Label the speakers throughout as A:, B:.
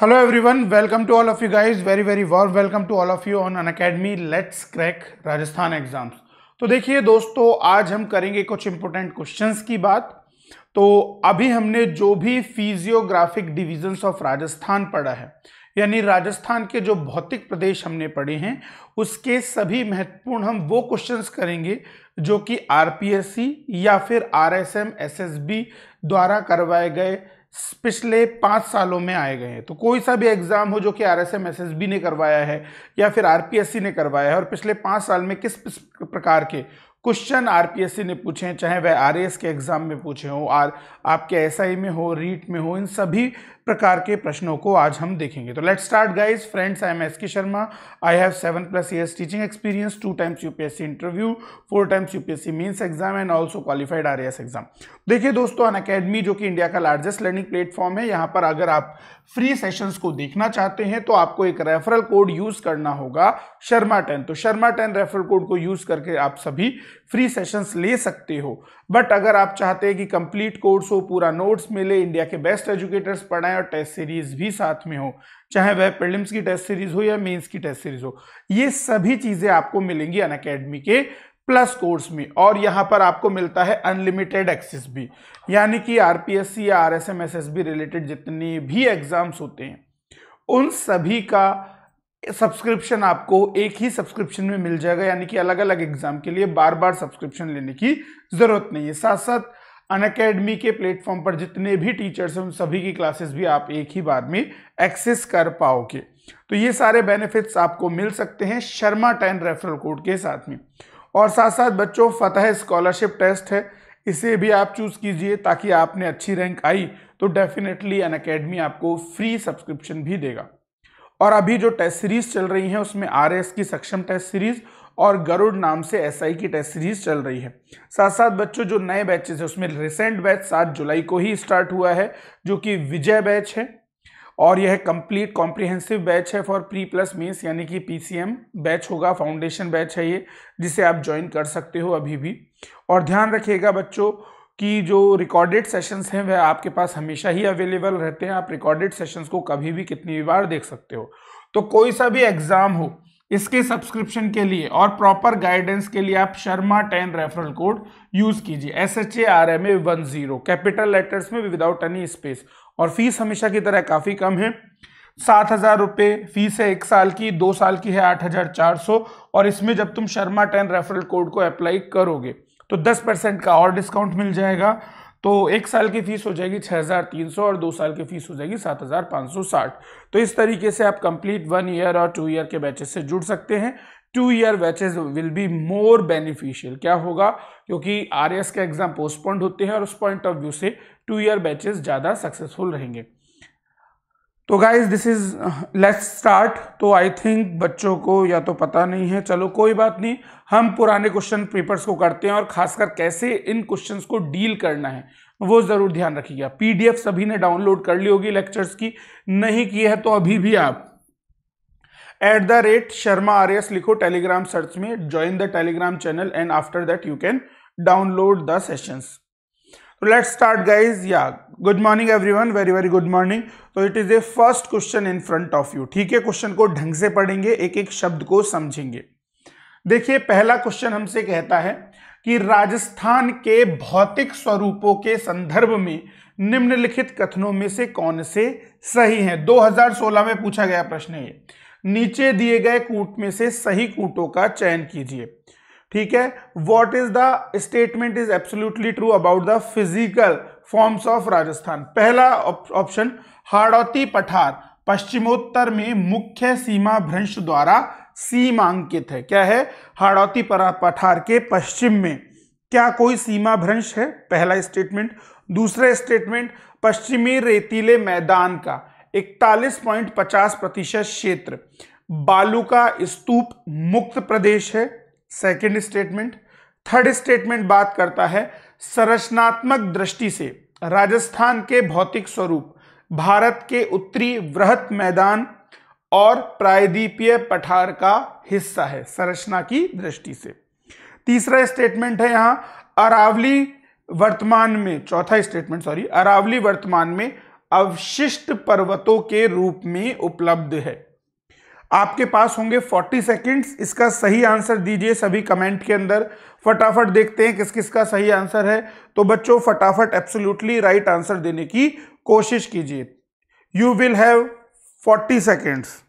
A: hello everyone welcome to all of you guys very very warm welcome to all of you on Unacademy let's crack Rajasthan exams तो देखिए दोस्तों आज हम करेंगे कुछ important questions की बात तो अभी हमने जो भी फिजियोग्राफिक डिविजन्स ऑफ राजस्थान पढ़ा है यानी राजस्थान के जो भौतिक प्रदेश हमने पढ़े हैं उसके सभी महत्वपूर्ण हम वो क्वेश्चंस करेंगे जो कि आरपीएससी या फिर आरएसएम एसएसबी द्वारा करवाए गए पिछले पाँच सालों में आए गए हैं तो कोई सा भी एग्ज़ाम हो जो कि R S M S S B ने करवाया है या फिर आर पी एस सी ने करवाया है और पिछले पाँच साल में किस प्रकार के question R P S C ने पूछे हैं चाहे वह आर एस के एग्ज़ाम में पूछे हों आर आपके एस आई में हो रीट में हो इन सभी प्रकार के प्रश्नों को आज हम देखेंगे तो let start guys friends I am S K Sharma I have seven plus years teaching experience two times UPSC interview four times UPSC mains exam and also qualified R exam देखिए दोस्तों अन अकेडमी जो कि इंडिया का largest learning platform है यहाँ पर अगर आप फ्री सेशंस को देखना चाहते हैं तो आपको एक रेफरल कोड यूज करना होगा शर्मा टेन तो शर्मा टेन रेफरल कोड को यूज करके आप सभी फ्री सेशंस ले सकते हो बट अगर आप चाहते हैं कि कंप्लीट कोर्स हो पूरा नोट्स मिले इंडिया के बेस्ट एजुकेटर्स पढ़ाएं है और टेस्ट सीरीज भी साथ में हो चाहे वह प्रिलिम्स की टेस्ट सीरीज हो या मेंस की टेस्ट सीरीज हो ये सभी चीजें आपको मिलेंगी अन अकेडमी के प्लस कोर्स में और यहाँ पर आपको मिलता है अनलिमिटेड एक्सेस भी यानी कि आरपीएससी या आर आरएसएमएसएसबी रिलेटेड जितने भी एग्जाम्स होते हैं उन सभी का सब्सक्रिप्शन आपको एक ही सब्सक्रिप्शन में मिल जाएगा यानी कि अलग अलग एग्जाम के लिए बार बार सब्सक्रिप्शन लेने की जरूरत नहीं है साथ साथ अन अकेडमी के प्लेटफॉर्म पर जितने भी टीचर्स हैं उन सभी की क्लासेस भी आप एक ही बार में एक्सेस कर पाओगे तो ये सारे बेनिफिट्स आपको मिल सकते हैं शर्मा टेन रेफरल कोड के साथ में और साथ साथ बच्चों फतेह स्कॉलरशिप टेस्ट है इसे भी आप चूज़ कीजिए ताकि आपने अच्छी रैंक आई तो डेफिनेटली अन अकेडमी आपको फ्री सब्सक्रिप्शन भी देगा और अभी जो टेस्ट सीरीज चल रही है उसमें आर की सक्षम टेस्ट सीरीज़ और गरुड़ नाम से एस SI की टेस्ट सीरीज चल रही है साथ साथ बच्चों जो नए बैचेस है उसमें रिसेंट बैच सात जुलाई को ही स्टार्ट हुआ है जो कि विजय बैच है और यह कंप्लीट कॉम्प्रिहेंसिव बैच है फॉर प्री प्लस मीन्स यानी कि पीसीएम बैच होगा फाउंडेशन बैच है ये जिसे आप ज्वाइन कर सकते हो अभी भी और ध्यान रखिएगा बच्चों कि जो रिकॉर्डेड सेशंस हैं वह आपके पास हमेशा ही अवेलेबल रहते हैं आप रिकॉर्डेड सेशंस को कभी भी कितनी भी बार देख सकते हो तो कोई सा भी एग्ज़ाम हो इसके सब्सक्रिप्शन के लिए और प्रॉपर गाइडेंस के लिए आप Sharma ten referral code use कीजिए S H A R M A one zero capital letters में विदाउट एनी स्पेस और फीस हमेशा की तरह काफ़ी कम है सात हज़ार रुपये फीस है एक साल की दो साल की है आठ हज़ार चार सौ और इसमें जब तुम शर्मा टेन रेफरल कोड को अप्लाई करोगे तो दस परसेंट का और डिस्काउंट मिल जाएगा तो एक साल की फीस हो जाएगी 6,300 और दो साल की फीस हो जाएगी 7,560 तो इस तरीके से आप कंप्लीट वन ईयर और टू ईयर के बैचेस से जुड़ सकते हैं two year batches will be more beneficial क्या होगा क्योंकि आर का एग्जाम पोस्टपोन्ड होते हैं और उस पॉइंट ऑफ व्यू से टू ईयर बैचेज ज़्यादा सक्सेसफुल रहेंगे तो guys this is let's start तो आई थिंक बच्चों को या तो पता नहीं है चलो कोई बात नहीं हम पुराने क्वेश्चन पेपर्स को करते हैं और खासकर कैसे इन क्वेश्चंस को डील करना है वो ज़रूर ध्यान रखिएगा पीडीएफ सभी ने डाउनलोड कर ली होगी लेक्चर्स की नहीं की है तो अभी भी आप at the rate Sharma R लिखो टेलीग्राम सर्च में join the telegram channel and after that you can download the sessions तो लेट्स स्टार्ट गाइज या good morning everyone very very good morning तो it is a first question in front of you ठीक है question को ढंग से पढ़ेंगे एक एक शब्द को समझेंगे देखिए पहला क्वेश्चन हमसे कहता है कि राजस्थान के भौतिक स्वरूपों के संदर्भ में निम्नलिखित कथनों में से कौन से सही हैं 2016 में पूछा गया प्रश्न ये नीचे दिए गए कूट में से सही कूटों का चयन कीजिए ठीक है what is the statement is absolutely true about the physical forms of Rajasthan पहला ऑप्शन हाड़ौती पठार पश्चिमोत्तर में मुख्य सीमा भ्रंश द्वारा सीमांकित है क्या है हाड़ौती पठार के पश्चिम में क्या कोई सीमा भ्रंश है पहला स्टेटमेंट दूसरा स्टेटमेंट पश्चिमी रेतीले मैदान का 41.50 प्रतिशत क्षेत्र बालू का स्तूप मुक्त प्रदेश है सेकेंड स्टेटमेंट थर्ड स्टेटमेंट बात करता है संरचनात्मक दृष्टि से राजस्थान के भौतिक स्वरूप भारत के उत्तरी वृहत मैदान और प्रायद्वीपीय पठार का हिस्सा है संरचना की दृष्टि से तीसरा स्टेटमेंट है यहां अरावली वर्तमान में चौथा स्टेटमेंट सॉरी अरावली वर्तमान में अवशिष्ट पर्वतों के रूप में उपलब्ध है आपके पास होंगे 40 सेकंड्स इसका सही आंसर दीजिए सभी कमेंट के अंदर फटाफट देखते हैं किस किस का सही आंसर है तो बच्चों फटाफट एब्सोल्युटली राइट आंसर देने की कोशिश कीजिए यू विल हैव 40 सेकंड्स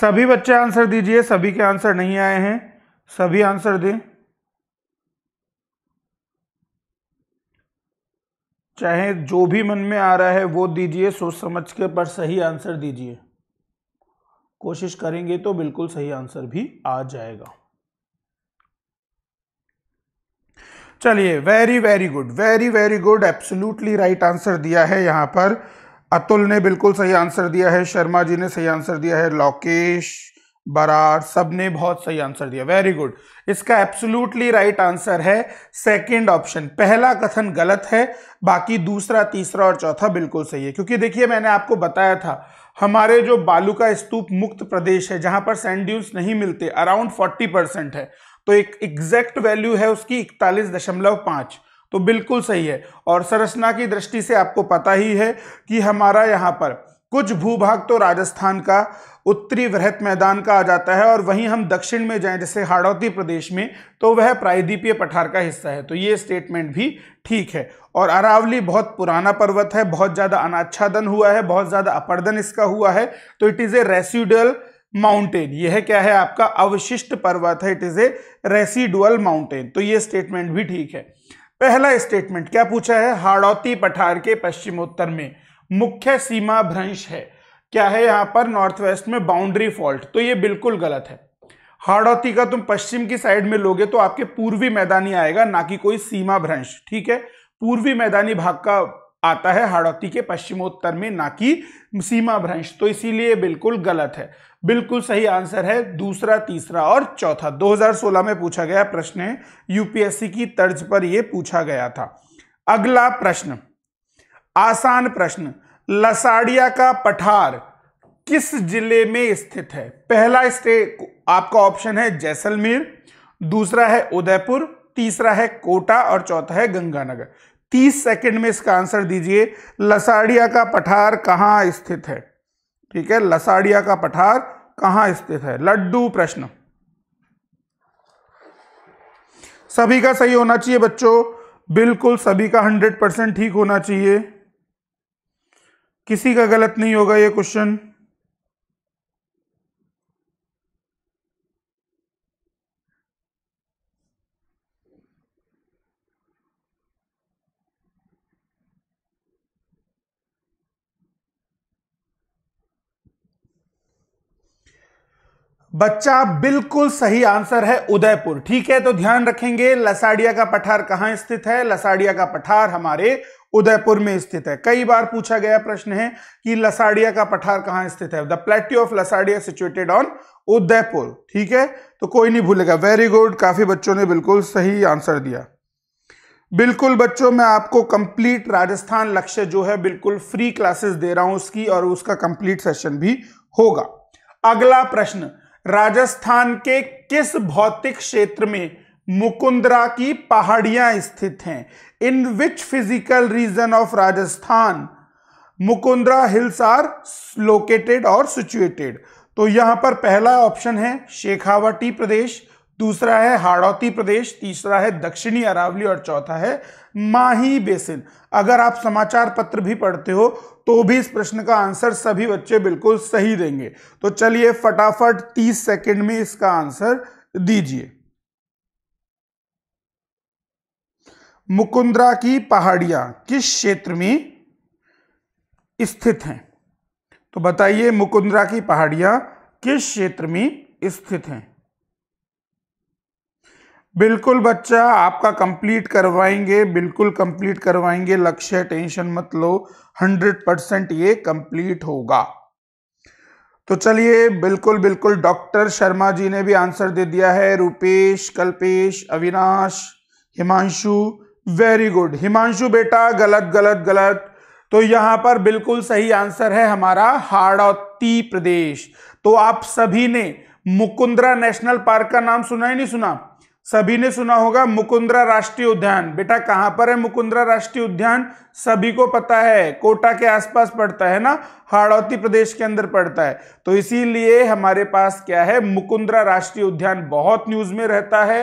A: सभी बच्चे आंसर दीजिए सभी के आंसर नहीं आए हैं सभी आंसर दें चाहे जो भी मन में आ रहा है वो दीजिए सोच समझ के पर सही आंसर दीजिए कोशिश करेंगे तो बिल्कुल सही आंसर भी आ जाएगा चलिए very very good very very good absolutely right answer दिया है यहां पर अतुल ने बिल्कुल सही आंसर दिया है शर्मा जी ने सही आंसर दिया है लोकेश बरार सब ने बहुत सही आंसर दिया वेरी गुड इसका एब्सोल्युटली राइट आंसर है सेकंड ऑप्शन पहला कथन गलत है बाकी दूसरा तीसरा और चौथा बिल्कुल सही है क्योंकि देखिए मैंने आपको बताया था हमारे जो बालू का स्तूप मुक्त प्रदेश है जहां पर सैंड्यूस नहीं मिलते अराउंड फोर्टी परसेंट है तो एक एग्जैक्ट वैल्यू है उसकी इकतालीस दशमलव पांच तो बिल्कुल सही है और संरचना की दृष्टि से आपको पता ही है कि हमारा यहाँ पर कुछ भूभाग तो राजस्थान का उत्तरी वृहत मैदान का आ जाता है और वहीं हम दक्षिण में जाएं जैसे हाड़ौती प्रदेश में तो वह प्रायद्वीपीय पठार का हिस्सा है तो ये स्टेटमेंट भी ठीक है और अरावली बहुत पुराना पर्वत है बहुत ज़्यादा अनाच्छादन हुआ है बहुत ज़्यादा अपर्दन इसका हुआ है तो it is a residual mountain यह क्या है आपका अवशिष्ट पर्वत है it is a residual mountain तो ये स्टेटमेंट भी ठीक है पहला स्टेटमेंट क्या पूछा है हाड़ौती पठार के पश्चिमोत्तर में मुख्य सीमा भ्रंश है क्या है यहां पर नॉर्थ वेस्ट में बाउंड्री फॉल्ट तो ये बिल्कुल गलत है हाड़ौती का तुम पश्चिम की साइड में लोगे तो आपके पूर्वी मैदानी आएगा ना कि कोई सीमा भ्रंश ठीक है पूर्वी मैदानी भाग का आता है हाड़ौती के पश्चिमोत्तर में ना कि सीमा भ्रंश तो इसीलिए बिल्कुल गलत है बिल्कुल सही आंसर है दूसरा तीसरा और चौथा 2016 में पूछा गया प्रश्न यूपीएससी की तर्ज पर यह पूछा गया था अगला प्रश्न आसान प्रश्न लसाड़िया का पठार किस जिले में स्थित है पहला स्टेट आपका ऑप्शन है जैसलमेर दूसरा है उदयपुर तीसरा है कोटा और चौथा है गंगानगर 30 सेकंड में इसका आंसर दीजिए लसाड़िया का पठार कहां स्थित है ठीक है लसाड़िया का पठार कहां स्थित है लड्डू प्रश्न सभी का सही होना चाहिए बच्चों बिल्कुल सभी का हंड्रेड परसेंट ठीक होना चाहिए किसी का गलत नहीं होगा ये क्वेश्चन बच्चा बिल्कुल सही आंसर है उदयपुर ठीक है तो ध्यान रखेंगे लसाड़िया का पठार कहां स्थित है लसाड़िया का पठार हमारे उदयपुर में स्थित है कई बार पूछा गया प्रश्न है कि लसाड़िया का पठार कहां स्थित है the plateau of Lasadiya situated on Udaipur ठीक है तो कोई नहीं भूलेगा वेरी गुड काफी बच्चों ने बिल्कुल सही आंसर दिया बिल्कुल बच्चों मैं आपको कंप्लीट राजस्थान लक्ष्य जो है बिल्कुल फ्री क्लासेस दे रहा हूं उसकी और उसका कंप्लीट सेशन भी होगा अगला प्रश्न राजस्थान के किस भौतिक क्षेत्र में मुकुंदरा की पहाड़ियां स्थित हैं in which physical region of Rajasthan Mukundra hills are located और सिचुएटेड तो यहां पर पहला ऑप्शन है शेखावटी प्रदेश दूसरा है हाड़ौती प्रदेश तीसरा है दक्षिणी अरावली और चौथा है माही बेसिन अगर आप समाचार पत्र भी पढ़ते हो तो भी इस प्रश्न का आंसर सभी बच्चे बिल्कुल सही देंगे तो चलिए फटाफट 30 सेकंड में इसका आंसर दीजिए मुकुंद्रा की पहाड़ियां किस क्षेत्र में स्थित हैं तो बताइए मुकुंद्रा की पहाड़ियां किस क्षेत्र में स्थित हैं बिल्कुल बच्चा आपका कंप्लीट करवाएंगे बिल्कुल कंप्लीट करवाएंगे लक्ष्य टेंशन मत लो हंड्रेड परसेंट ये कंप्लीट होगा तो चलिए बिल्कुल बिल्कुल डॉक्टर शर्मा जी ने भी आंसर दे दिया है रूपेश कल्पेश अविनाश हिमांशु वेरी गुड हिमांशु बेटा गलत गलत गलत तो यहां पर बिल्कुल सही आंसर है हमारा हाड़ौती प्रदेश तो आप सभी ने मुकुंद्रा नेशनल पार्क का नाम सुना ही नहीं सुना सभी ने सुना होगा मुकुंद्रा राष्ट्रीय उद्यान बेटा कहां पर है मुकुंद्रा राष्ट्रीय उद्यान सभी को पता है कोटा के आसपास पड़ता है ना हाड़ौती प्रदेश के अंदर पड़ता है तो इसीलिए हमारे पास क्या है मुकुंद्रा राष्ट्रीय उद्यान बहुत न्यूज में रहता है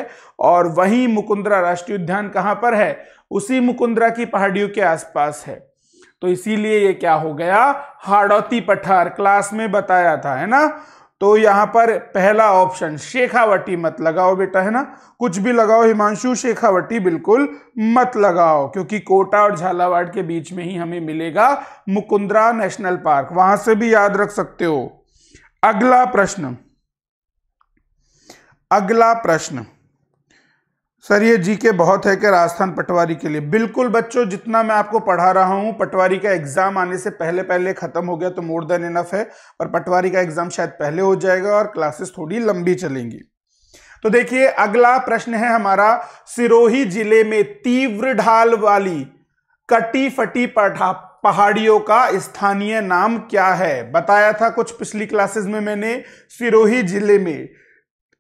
A: और वही मुकुंद्रा राष्ट्रीय उद्यान कहां पर है उसी मुकुंद्रा की पहाड़ियों के आसपास है तो इसीलिए ये क्या हो गया हाड़ौती पठार क्लास में बताया था है ना तो यहां पर पहला ऑप्शन शेखावटी मत लगाओ बेटा है ना कुछ भी लगाओ हिमांशु शेखावटी बिल्कुल मत लगाओ क्योंकि कोटा और झालावाड़ के बीच में ही हमें मिलेगा मुकुंदरा नेशनल पार्क वहां से भी याद रख सकते हो अगला प्रश्न अगला प्रश्न सर ये जी के बहुत है कि राजस्थान पटवारी के लिए बिल्कुल बच्चों जितना मैं आपको पढ़ा रहा हूँ पटवारी का एग्जाम आने से पहले पहले खत्म हो गया तो मोर देन इनफ है पर पटवारी का एग्जाम शायद पहले हो जाएगा और क्लासेस थोड़ी लंबी चलेंगी तो देखिए अगला प्रश्न है हमारा सिरोही जिले में तीव्र ढाल वाली कटी फटी पठा पहाड़ियों का स्थानीय नाम क्या है बताया था कुछ पिछली क्लासेस में मैंने सिरोही जिले में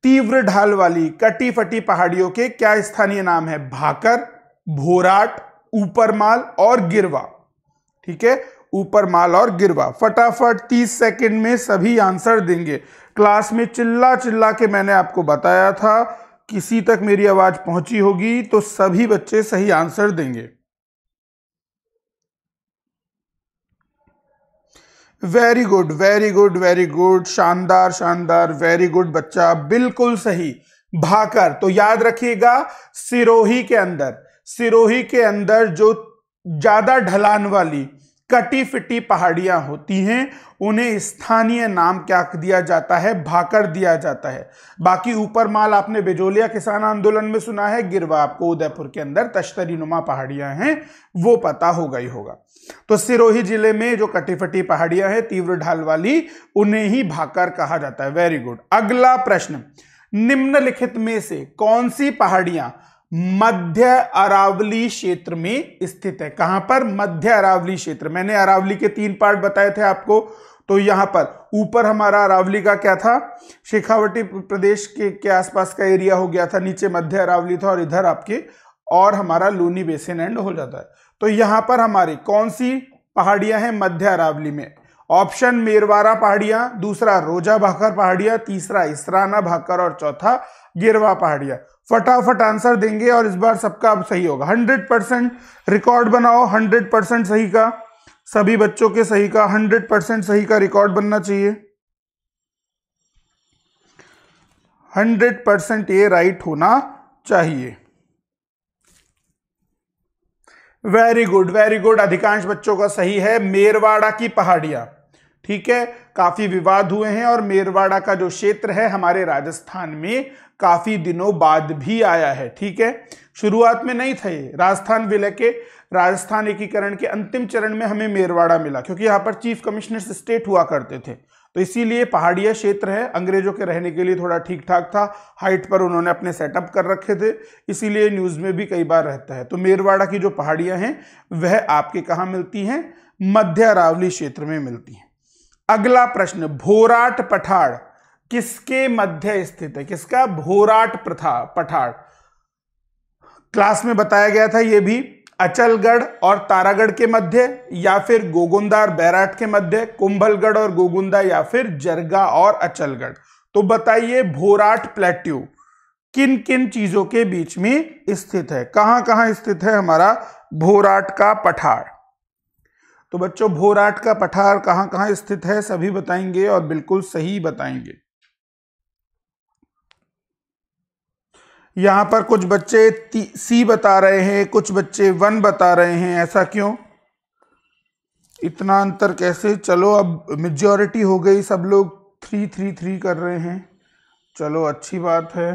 A: तीव्र ढाल वाली कटी फटी पहाड़ियों के क्या स्थानीय नाम है भाकर भोराट ऊपरमाल और गिरवा ठीक है ऊपरमाल और गिरवा फटाफट 30 सेकंड में सभी आंसर देंगे क्लास में चिल्ला चिल्ला के मैंने आपको बताया था किसी तक मेरी आवाज पहुंची होगी तो सभी बच्चे सही आंसर देंगे very good very good very good शानदार शानदार वेरी गुड बच्चा बिल्कुल सही भाकर तो याद रखिएगा सिरोही के अंदर सिरोही के अंदर जो ज्यादा ढलान वाली कटी फिटी पहाड़ियां होती हैं उन्हें स्थानीय नाम क्या दिया जाता है भाकर दिया जाता है बाकी ऊपर माल आपने बेजोलिया किसान आंदोलन में सुना है गिरवा आपको उदयपुर के अंदर तश्तरी नुमा पहाड़ियां हैं वो पता होगा ही होगा तो सिरोही जिले में जो कटी फटी पहाड़ियां हैं तीव्र ढाल वाली उन्हें ही भाकर कहा जाता है वेरी गुड अगला प्रश्न निम्नलिखित में से कौन सी पहाड़ियां मध्य अरावली क्षेत्र में स्थित है कहां पर मध्य अरावली क्षेत्र मैंने अरावली के तीन पार्ट बताए थे आपको तो यहां पर ऊपर हमारा अरावली का क्या था शेखावटी प्रदेश के के आसपास का एरिया हो गया था नीचे मध्य अरावली था और इधर आपके और हमारा लूनी बेसिन एंड हो जाता है तो यहां पर हमारी कौन सी पहाड़ियां हैं मध्य अरावली में ऑप्शन मेरवारा पहाड़ियां दूसरा रोजा भाकर पहाड़ियां तीसरा इसराना भाकर और चौथा गिरवा पहाड़ियां फटाफट आंसर देंगे और इस बार सबका अब सही होगा हंड्रेड परसेंट रिकॉर्ड बनाओ हंड्रेड परसेंट सही का सभी बच्चों के सही का हंड्रेड परसेंट सही का रिकॉर्ड बनना चाहिए हंड्रेड परसेंट ये राइट होना चाहिए वेरी गुड वेरी गुड अधिकांश बच्चों का सही है मेरवाड़ा की पहाड़ियां ठीक है काफी विवाद हुए हैं और मेरवाड़ा का जो क्षेत्र है हमारे राजस्थान में काफी दिनों बाद भी आया है ठीक है शुरुआत में नहीं था ये राजस्थान विलय के राजस्थान एकीकरण के अंतिम चरण में हमें मेरवाड़ा मिला क्योंकि यहाँ पर चीफ कमिश्नर स्टेट हुआ करते थे तो इसीलिए पहाड़िया क्षेत्र है अंग्रेजों के रहने के लिए थोड़ा ठीक ठाक था हाइट पर उन्होंने अपने सेटअप कर रखे थे इसीलिए न्यूज़ में भी कई बार रहता है तो मेरवाड़ा की जो पहाड़ियां हैं वह आपके कहाँ मिलती हैं मध्य अरावली क्षेत्र में मिलती हैं अगला प्रश्न भोराट पठाड़ किसके मध्य स्थित है किसका भोराट प्रथा पठाड़ क्लास में बताया गया था यह भी अचलगढ़ और तारागढ़ के मध्य या फिर गोगुंदा और बैराट के मध्य कुंभलगढ़ और गोगुंदा या फिर जरगा और अचलगढ़ तो बताइए भोराट प्लेट्यू किन किन चीजों के बीच में स्थित है कहां कहां स्थित है हमारा भोराट का पठार तो बच्चों भोराट का पठार कहां कहां स्थित है सभी बताएंगे और बिल्कुल सही बताएंगे यहाँ पर कुछ बच्चे सी बता रहे हैं कुछ बच्चे वन बता रहे हैं ऐसा क्यों इतना अंतर कैसे चलो अब मेजॉरिटी हो गई सब लोग थ्री थ्री थ्री कर रहे हैं चलो अच्छी बात है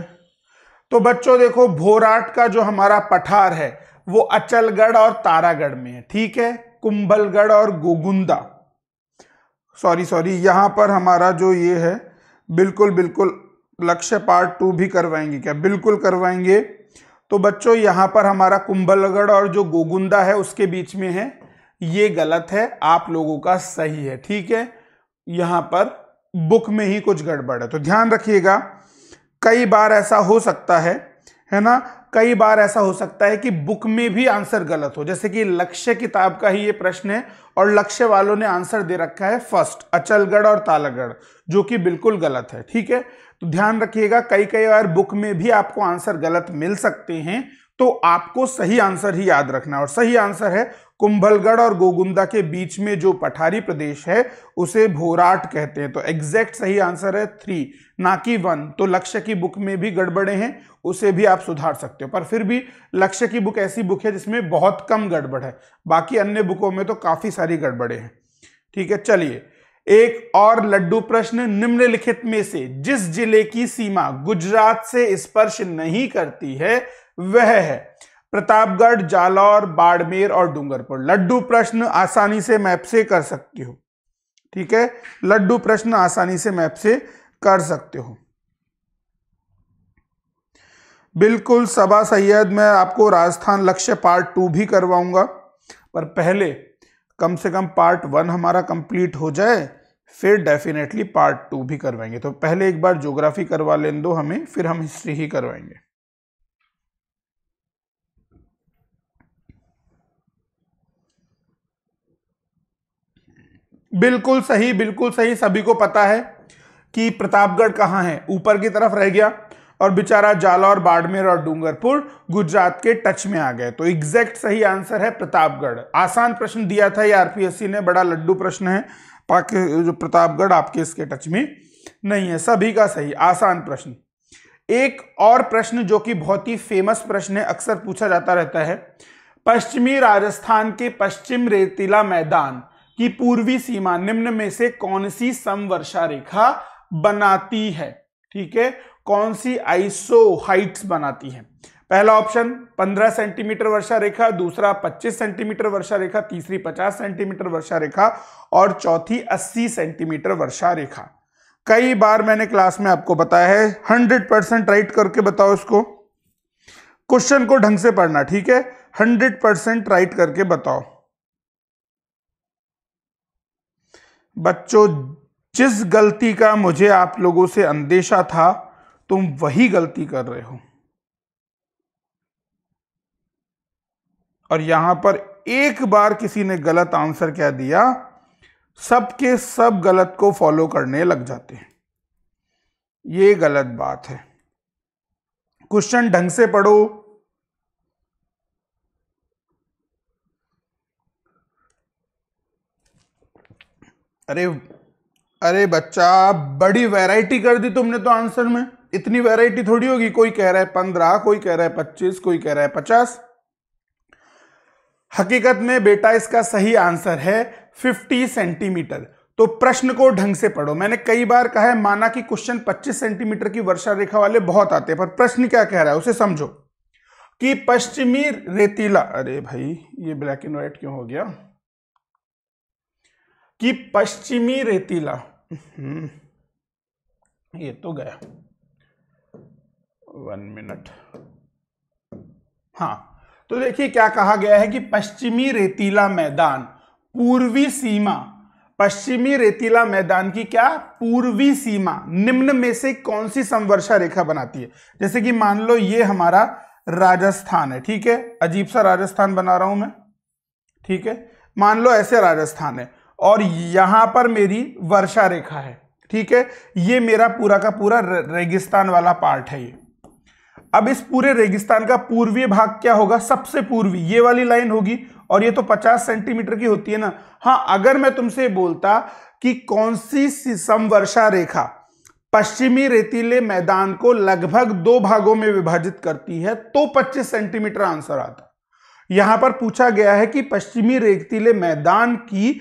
A: तो बच्चों देखो भोराट का जो हमारा पठार है वो अचलगढ़ और तारागढ़ में है ठीक है कुंभलगढ़ और गोगुंदा सॉरी सॉरी यहाँ पर हमारा जो ये है बिल्कुल बिल्कुल लक्ष्य पार्ट टू भी करवाएंगे क्या बिल्कुल करवाएंगे तो बच्चों यहाँ पर हमारा कुंभलगढ़ और जो गोगुंदा है उसके बीच में है ये गलत है आप लोगों का सही है ठीक है यहाँ पर बुक में ही कुछ गड़बड़ है तो ध्यान रखिएगा कई बार ऐसा हो सकता है है ना कई बार ऐसा हो सकता है कि बुक में भी आंसर गलत हो जैसे कि लक्ष्य किताब का ही ये प्रश्न है और लक्ष्य वालों ने आंसर दे रखा है फर्स्ट अचलगढ़ और तालागढ़ जो कि बिल्कुल गलत है ठीक है तो ध्यान रखिएगा कई कई बार बुक में भी आपको आंसर गलत मिल सकते हैं तो आपको सही आंसर ही याद रखना और सही आंसर है कुंभलगढ़ और गोगुंदा के बीच में जो पठारी प्रदेश है उसे भोराट कहते हैं तो एग्जैक्ट सही आंसर है थ्री ना कि वन तो लक्ष्य की बुक में भी गड़बड़े हैं उसे भी आप सुधार सकते हो पर फिर भी लक्ष्य की बुक ऐसी बुक है जिसमें बहुत कम गड़बड़ है बाकी अन्य बुकों में तो काफ़ी सारी गड़बड़े हैं ठीक है चलिए एक और लड्डू प्रश्न निम्नलिखित में से जिस जिले की सीमा गुजरात से स्पर्श नहीं करती है वह है प्रतापगढ़ जालौर बाड़मेर और डूंगरपुर लड्डू प्रश्न आसानी से मैप से कर सकते हो ठीक है लड्डू प्रश्न आसानी से मैप से कर सकते हो बिल्कुल सबा सैयद मैं आपको राजस्थान लक्ष्य पार्ट टू भी करवाऊंगा पर पहले कम से कम पार्ट वन हमारा कंप्लीट हो जाए फिर डेफिनेटली पार्ट टू भी करवाएंगे तो पहले एक बार ज्योग्राफी करवा लें दो हमें फिर हम हिस्ट्री ही करवाएंगे बिल्कुल सही बिल्कुल सही सभी को पता है कि प्रतापगढ़ कहाँ है ऊपर की तरफ रह गया और बेचारा जालौर बाड़मेर और डूंगरपुर गुजरात के टच में आ गए तो एग्जैक्ट सही आंसर है प्रतापगढ़ आसान प्रश्न दिया था ये आरपीएससी ने बड़ा लड्डू प्रश्न है पाकि जो प्रतापगढ़ आपके इसके टच में नहीं है सभी का सही आसान प्रश्न एक और प्रश्न जो कि बहुत ही फेमस प्रश्न है अक्सर पूछा जाता रहता है पश्चिमी राजस्थान के पश्चिम रेतीला मैदान की पूर्वी सीमा निम्न में से कौन सी समवर्षा रेखा बनाती है ठीक है कौन सी आइसो हाइट्स बनाती है पहला ऑप्शन 15 सेंटीमीटर वर्षा रेखा दूसरा 25 सेंटीमीटर वर्षा रेखा तीसरी 50 सेंटीमीटर वर्षा रेखा और चौथी 80 सेंटीमीटर वर्षा रेखा कई बार मैंने क्लास में आपको बताया है 100 परसेंट राइट करके बताओ इसको क्वेश्चन को ढंग से पढ़ना ठीक है 100 परसेंट राइट करके बताओ बच्चों जिस गलती का मुझे आप लोगों से अंदेशा था तुम वही गलती कर रहे हो और यहां पर एक बार किसी ने गलत आंसर क्या दिया सबके सब गलत को फॉलो करने लग जाते हैं ये गलत बात है क्वेश्चन ढंग से पढ़ो अरे अरे बच्चा बड़ी वैरायटी कर दी तुमने तो आंसर में इतनी वैरायटी थोड़ी होगी कोई कह रहा है पंद्रह कोई कह रहा है पच्चीस कोई कह रहा है पचास हकीकत में बेटा इसका सही आंसर है फिफ्टी सेंटीमीटर तो प्रश्न को ढंग से पढ़ो मैंने कई बार कहा है माना कि क्वेश्चन 25 सेंटीमीटर की वर्षा रेखा वाले बहुत आते हैं पर प्रश्न क्या कह रहा है उसे समझो कि पश्चिमी रेतीला अरे भाई ये ब्लैक एंड व्हाइट क्यों हो गया कि पश्चिमी रेतीला हम्म, ये तो गया वन मिनट हाँ तो देखिए क्या कहा गया है कि पश्चिमी रेतीला मैदान पूर्वी सीमा पश्चिमी रेतीला मैदान की क्या पूर्वी सीमा निम्न में से कौन सी संवर्षा रेखा बनाती है जैसे कि मान लो ये हमारा राजस्थान है ठीक है अजीब सा राजस्थान बना रहा हूं मैं ठीक है मान लो ऐसे राजस्थान है और यहां पर मेरी वर्षा रेखा है ठीक है ये मेरा पूरा का पूरा रेगिस्तान वाला पार्ट है ये अब इस पूरे रेगिस्तान का पूर्वी भाग क्या होगा सबसे पूर्वी ये वाली लाइन होगी और ये तो 50 सेंटीमीटर की होती है ना हाँ अगर मैं तुमसे बोलता कि कौन सी समवर्षा रेखा पश्चिमी रेतीले मैदान को लगभग दो भागों में विभाजित करती है तो 25 सेंटीमीटर आंसर आता यहां पर पूछा गया है कि पश्चिमी रेतीले मैदान की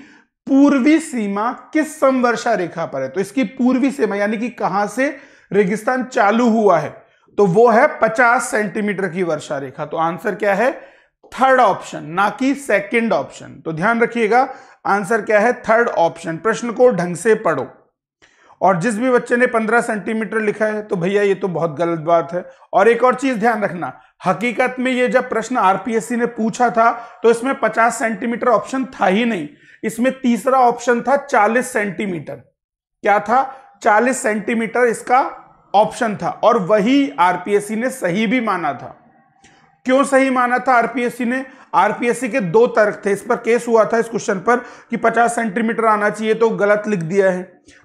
A: पूर्वी सीमा किस समवर्षा रेखा पर है तो इसकी पूर्वी सीमा यानी कि कहां से रेगिस्तान चालू हुआ है तो वो है 50 सेंटीमीटर की वर्षा रेखा तो आंसर क्या है थर्ड ऑप्शन ना कि सेकंड ऑप्शन तो ध्यान रखिएगा आंसर क्या है थर्ड ऑप्शन प्रश्न को ढंग से पढ़ो और जिस भी बच्चे ने 15 सेंटीमीटर लिखा है तो भैया ये तो बहुत गलत बात है और एक और चीज ध्यान रखना हकीकत में ये जब प्रश्न आरपीएससी ने पूछा था तो इसमें 50 सेंटीमीटर ऑप्शन था ही नहीं इसमें तीसरा ऑप्शन था 40 सेंटीमीटर क्या था 40 सेंटीमीटर इसका ऑप्शन था और वही आरपीएससी ने सही भी माना था क्यों सही माना था आरपीएससी ने आरपीएससी के दो तर्क थे इस पर केस हुआ था इस क्वेश्चन पर कि 50 सेंटीमीटर आना चाहिए तो गलत लिख दिया है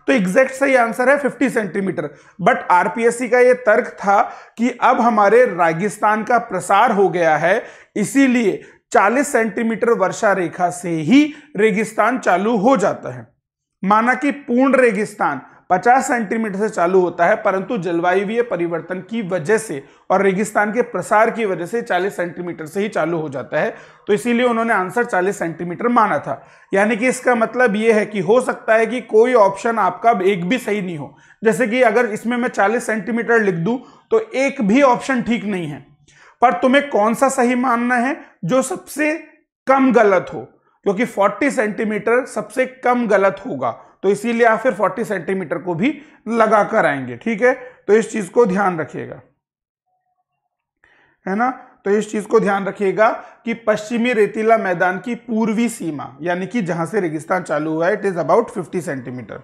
A: तो एग्जैक्ट सही आंसर है 50 सेंटीमीटर बट आरपीएससी का यह तर्क था कि अब हमारे राजस्थान का प्रसार हो गया है इसीलिए 40 सेंटीमीटर वर्षा रेखा से ही रेगिस्तान चालू हो जाता है माना कि पूर्ण रेगिस्तान 50 सेंटीमीटर से चालू होता है परंतु जलवायु परिवर्तन की वजह से और रेगिस्तान के प्रसार की वजह से 40 सेंटीमीटर से ही चालू हो जाता है तो इसीलिए उन्होंने आंसर 40 सेंटीमीटर माना था यानी कि इसका मतलब यह है कि हो सकता है कि कोई ऑप्शन आपका एक भी सही नहीं हो जैसे कि अगर इसमें मैं चालीस सेंटीमीटर लिख दूं तो एक भी ऑप्शन ठीक नहीं है पर तुम्हें कौन सा सही मानना है जो सबसे कम गलत हो क्योंकि 40 सेंटीमीटर सबसे कम गलत होगा तो इसीलिए आप फिर 40 सेंटीमीटर को भी लगा कर आएंगे ठीक है तो इस चीज़ को ध्यान रखिएगा है ना तो इस चीज़ को ध्यान रखिएगा कि पश्चिमी रेतीला मैदान की पूर्वी सीमा यानी कि जहां से रेगिस्तान चालू हुआ है इट इज़ अबाउट 50 सेंटीमीटर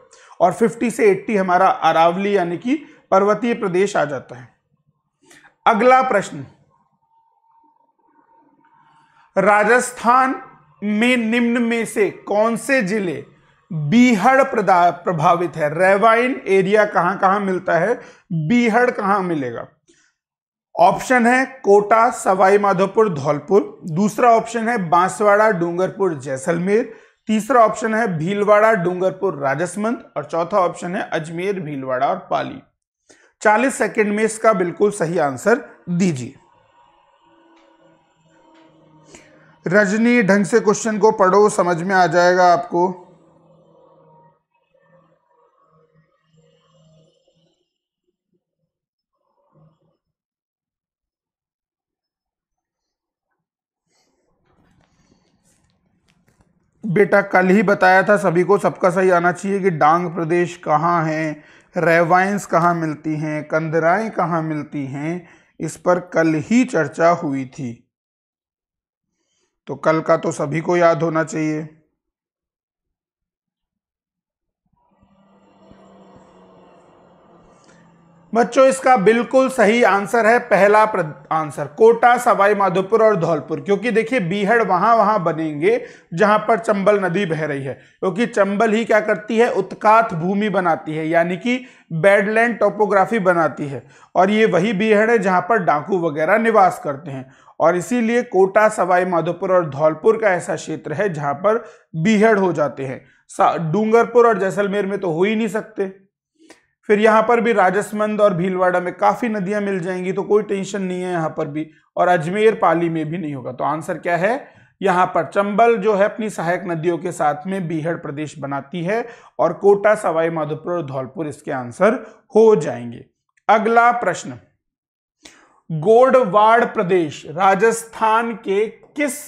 A: और 50 से 80 हमारा अरावली यानी कि पर्वतीय प्रदेश आ जाता है अगला प्रश्न राजस्थान में निम्न में से कौन से जिले बीहड़ प्रभावित है रेवाइन एरिया कहां कहां मिलता है बीहड़ कहां मिलेगा ऑप्शन है कोटा सवाई माधोपुर धौलपुर दूसरा ऑप्शन है बांसवाड़ा डूंगरपुर जैसलमेर तीसरा ऑप्शन है भीलवाड़ा डूंगरपुर राजसमंद और चौथा ऑप्शन है अजमेर भीलवाड़ा और पाली 40 सेकंड में इसका बिल्कुल सही आंसर दीजिए रजनी ढंग से क्वेश्चन को पढ़ो समझ में आ जाएगा आपको बेटा कल ही बताया था सभी को सबका सही आना चाहिए कि डांग प्रदेश कहाँ है रेवाइंस कहाँ मिलती हैं कंदराएँ कहाँ मिलती हैं इस पर कल ही चर्चा हुई थी तो कल का तो सभी को याद होना चाहिए बच्चों इसका बिल्कुल सही आंसर है पहला आंसर कोटा सवाई माधोपुर और धौलपुर क्योंकि देखिए बीहड़ वहां वहां बनेंगे जहां पर चंबल नदी बह रही है क्योंकि चंबल ही क्या करती है उत्कात भूमि बनाती है यानी कि बेडलैंड टोपोग्राफी बनाती है और ये वही बीहड़ है जहां पर डाकू वगैरह निवास करते हैं और इसीलिए कोटा सवाई माधोपुर और धौलपुर का ऐसा क्षेत्र है जहां पर बीहड़ हो जाते हैं डूंगरपुर और जैसलमेर में तो हो ही नहीं सकते फिर यहाँ पर भी राजसमंद और भीलवाड़ा में काफ़ी नदियाँ मिल जाएंगी तो कोई टेंशन नहीं है यहाँ पर भी और अजमेर पाली में भी नहीं होगा तो आंसर क्या है यहाँ पर चंबल जो है अपनी सहायक नदियों के साथ में बीहड़ प्रदेश बनाती है और कोटा सवाई माधोपुर और धौलपुर इसके आंसर हो जाएंगे अगला प्रश्न गोडवाड़ प्रदेश राजस्थान के किस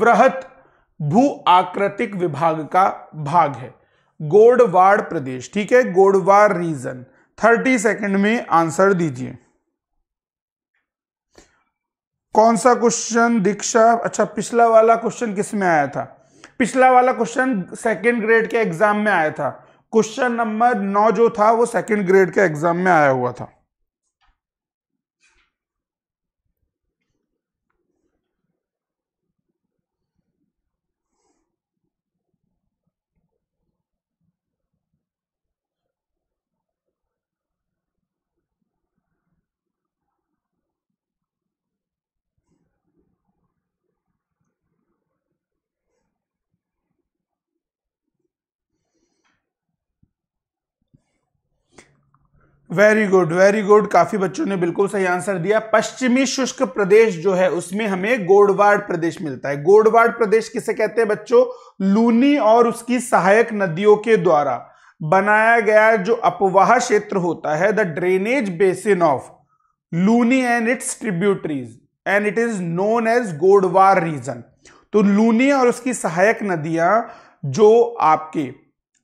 A: वृहत भू आकृतिक विभाग का भाग है गोडवाड़ प्रदेश ठीक है गोडवाड़ रीजन थर्टी सेकंड में आंसर दीजिए कौन सा क्वेश्चन दीक्षा अच्छा पिछला वाला क्वेश्चन किस में आया था पिछला वाला क्वेश्चन सेकंड ग्रेड के एग्जाम में आया था क्वेश्चन नंबर नौ जो था वो सेकंड ग्रेड के एग्जाम में आया हुआ था वेरी गुड वेरी गुड काफी बच्चों ने बिल्कुल सही आंसर दिया पश्चिमी शुष्क प्रदेश जो है उसमें हमें गोडवाड़ प्रदेश मिलता है गोडवाड़ प्रदेश किसे कहते हैं बच्चों लूनी और उसकी सहायक नदियों के द्वारा बनाया गया जो अपवाह क्षेत्र होता है the drainage basin of Luni and its tributaries and it is known as Godwar region तो लूनी और उसकी सहायक नदियां जो आपके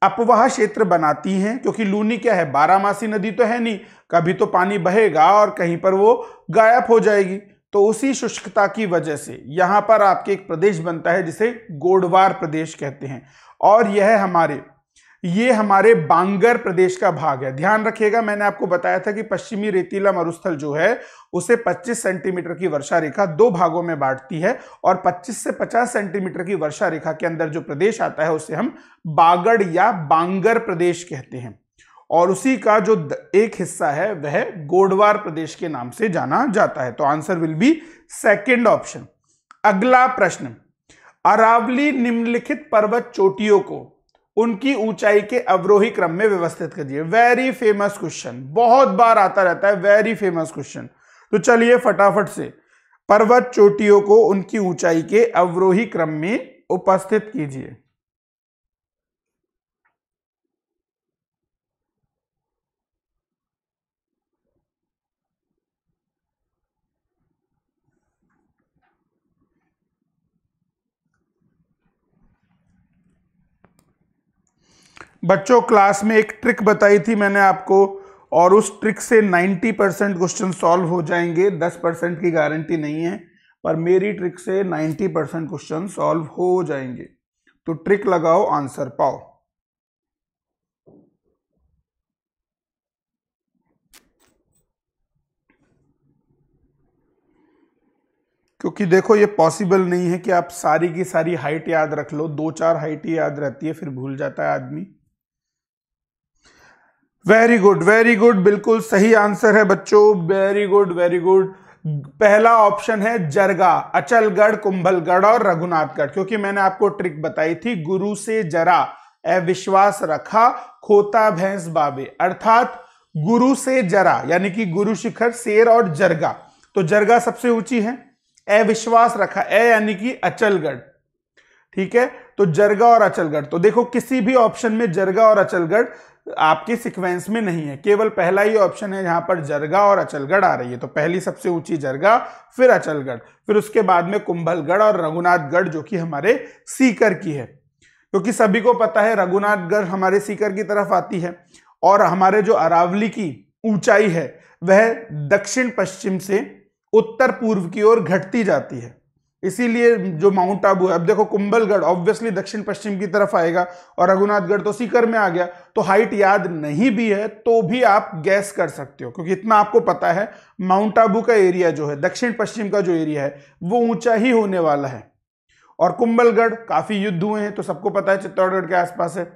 A: अपवाह क्षेत्र बनाती हैं क्योंकि लूनी क्या है बारामासी नदी तो है नहीं कभी तो पानी बहेगा और कहीं पर वो गायब हो जाएगी तो उसी शुष्कता की वजह से यहाँ पर आपके एक प्रदेश बनता है जिसे गोडवार प्रदेश कहते हैं और यह हमारे ये हमारे बांगर प्रदेश का भाग है ध्यान रखिएगा मैंने आपको बताया था कि पश्चिमी रेतीला मरुस्थल जो है उसे 25 सेंटीमीटर की वर्षा रेखा दो भागों में बांटती है और 25 से 50 सेंटीमीटर की वर्षा रेखा के अंदर जो प्रदेश आता है उसे हम बागड़ या बांगर प्रदेश कहते हैं और उसी का जो एक हिस्सा है वह गोडवार प्रदेश के नाम से जाना जाता है तो answer will be second option अगला प्रश्न अरावली निम्नलिखित पर्वत चोटियों को उनकी ऊंचाई के अवरोही क्रम में व्यवस्थित करिए वेरी फेमस क्वेश्चन बहुत बार आता रहता है वेरी फेमस क्वेश्चन तो चलिए फटाफट से पर्वत चोटियों को उनकी ऊंचाई के अवरोही क्रम में उपस्थित कीजिए बच्चों क्लास में एक ट्रिक बताई थी मैंने आपको और उस ट्रिक से 90 परसेंट क्वेश्चन सॉल्व हो जाएंगे 10 परसेंट की गारंटी नहीं है पर मेरी ट्रिक से 90 परसेंट क्वेश्चन सॉल्व हो जाएंगे तो ट्रिक लगाओ आंसर पाओ क्योंकि देखो ये पॉसिबल नहीं है कि आप सारी की सारी हाइट याद रख लो दो चार हाइट ही याद रहती है फिर भूल जाता है आदमी वेरी गुड वेरी गुड बिल्कुल सही आंसर है बच्चों वेरी गुड वेरी गुड पहला ऑप्शन है जरगा अचलगढ़ कुंभलगढ़ और रघुनाथगढ़ क्योंकि मैंने आपको ट्रिक बताई थी गुरु से जरा अविश्वास रखा खोता भैंस बाबे अर्थात गुरु से जरा यानी कि गुरु शिखर शेर और जरगा तो जरगा सबसे ऊंची है अविश्वास रखा ए यानी कि अचलगढ़ ठीक है तो जरगा और अचलगढ़ तो देखो किसी भी ऑप्शन में जरगा और अचलगढ़ आपके सीक्वेंस में नहीं है केवल पहला ही ऑप्शन है जहां पर जरगा और अचलगढ़ आ रही है तो पहली सबसे ऊंची जरगा फिर अचलगढ़ फिर उसके बाद में कुंभलगढ़ और रघुनाथगढ़ जो कि हमारे सीकर की है क्योंकि तो सभी को पता है रघुनाथगढ़ हमारे सीकर की तरफ आती है और हमारे जो अरावली की ऊंचाई है वह दक्षिण पश्चिम से उत्तर पूर्व की ओर घटती जाती है इसीलिए जो माउंट आबू है अब देखो कुंबलगढ़ ऑब्वियसली दक्षिण पश्चिम की तरफ आएगा और रघुनाथगढ़ तो सीकर में आ गया तो हाइट याद नहीं भी है तो भी आप गैस कर सकते हो क्योंकि इतना आपको पता है माउंट आबू का एरिया जो है दक्षिण पश्चिम का जो एरिया है वो ऊंचा ही होने वाला है और कुंबलगढ़ काफी युद्ध हुए हैं तो सबको पता है चित्तौड़गढ़ के आसपास है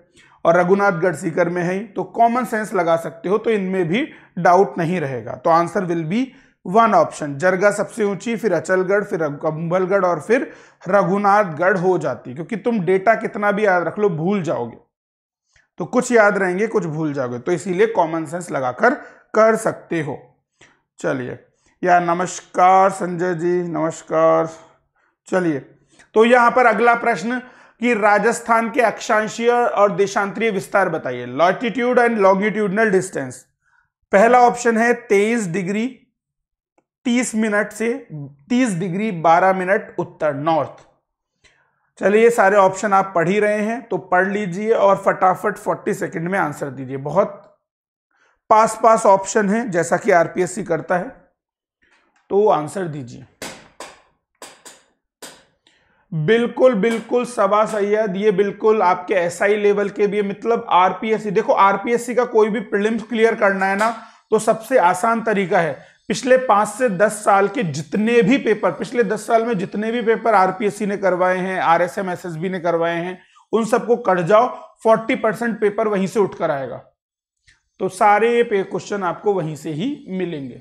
A: और रघुनाथगढ़ सीकर में है तो कॉमन सेंस लगा सकते हो तो इनमें भी डाउट नहीं रहेगा तो answer will be one option Jarga सबसे ऊंची फिर अचलगढ़ फिर कंबलगढ़ और फिर रघुनाथगढ़ हो जाती क्योंकि तुम डेटा कितना भी याद रख लो भूल जाओगे तो कुछ याद रहेंगे कुछ भूल जाओगे तो इसीलिए कॉमन सेंस लगाकर कर सकते हो चलिए या नमस्कार संजय जी नमस्कार चलिए तो यहां पर अगला प्रश्न कि राजस्थान के अक्षांशीय और देशांतरीय विस्तार बताइए लॉटिट्यूड एंड लॉन्गिट्यूडनल डिस्टेंस पहला ऑप्शन है तेईस डिग्री 30 मिनट से 30 डिग्री 12 मिनट उत्तर नॉर्थ चलिए सारे ऑप्शन आप पढ़ ही रहे हैं तो पढ़ लीजिए और फटाफट 40 सेकंड में आंसर दीजिए बहुत पास पास ऑप्शन है जैसा कि आरपीएससी करता है तो आंसर दीजिए बिल्कुल बिल्कुल सबा सैयद ये बिल्कुल आपके एसआई लेवल के भी मतलब आरपीएससी देखो आरपीएससी का कोई भी प्रिलिम्स क्लियर करना है ना तो सबसे आसान तरीका है पिछले पांच से दस साल के जितने भी पेपर पिछले दस साल में जितने भी पेपर आरपीएससी ने करवाए हैं R S M S S B ने करवाए हैं उन सबको कट जाओ फोर्टी परसेंट पेपर वहीं से उठकर आएगा तो सारे पे क्वेश्चन आपको वहीं से ही मिलेंगे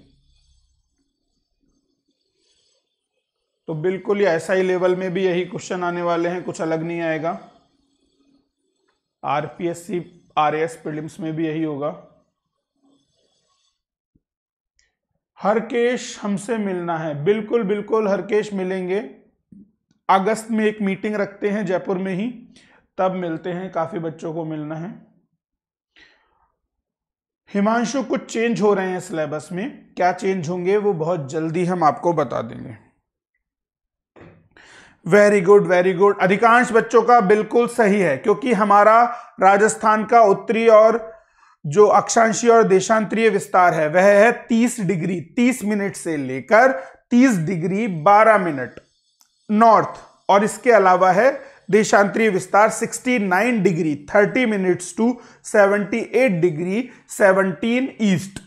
A: तो बिल्कुल ऐसा ही लेवल में भी यही क्वेश्चन आने वाले हैं कुछ अलग नहीं आएगा आरपीएससी आरएएस प्रीलिम्स में भी यही होगा हरकेश हमसे मिलना है बिल्कुल बिल्कुल हरकेश मिलेंगे अगस्त में एक मीटिंग रखते हैं जयपुर में ही तब मिलते हैं काफी बच्चों को मिलना है हिमांशु कुछ चेंज हो रहे हैं सिलेबस में क्या चेंज होंगे वो बहुत जल्दी हम आपको बता देंगे वेरी गुड वेरी गुड अधिकांश बच्चों का बिल्कुल सही है क्योंकि हमारा राजस्थान का उत्तरी और जो अक्षांशीय और देशांतरीय विस्तार है वह है 30 डिग्री 30 मिनट से लेकर 30 डिग्री 12 मिनट नॉर्थ और इसके अलावा है देशांतरीय विस्तार 69 degree 30 minutes to 78 degree 17 east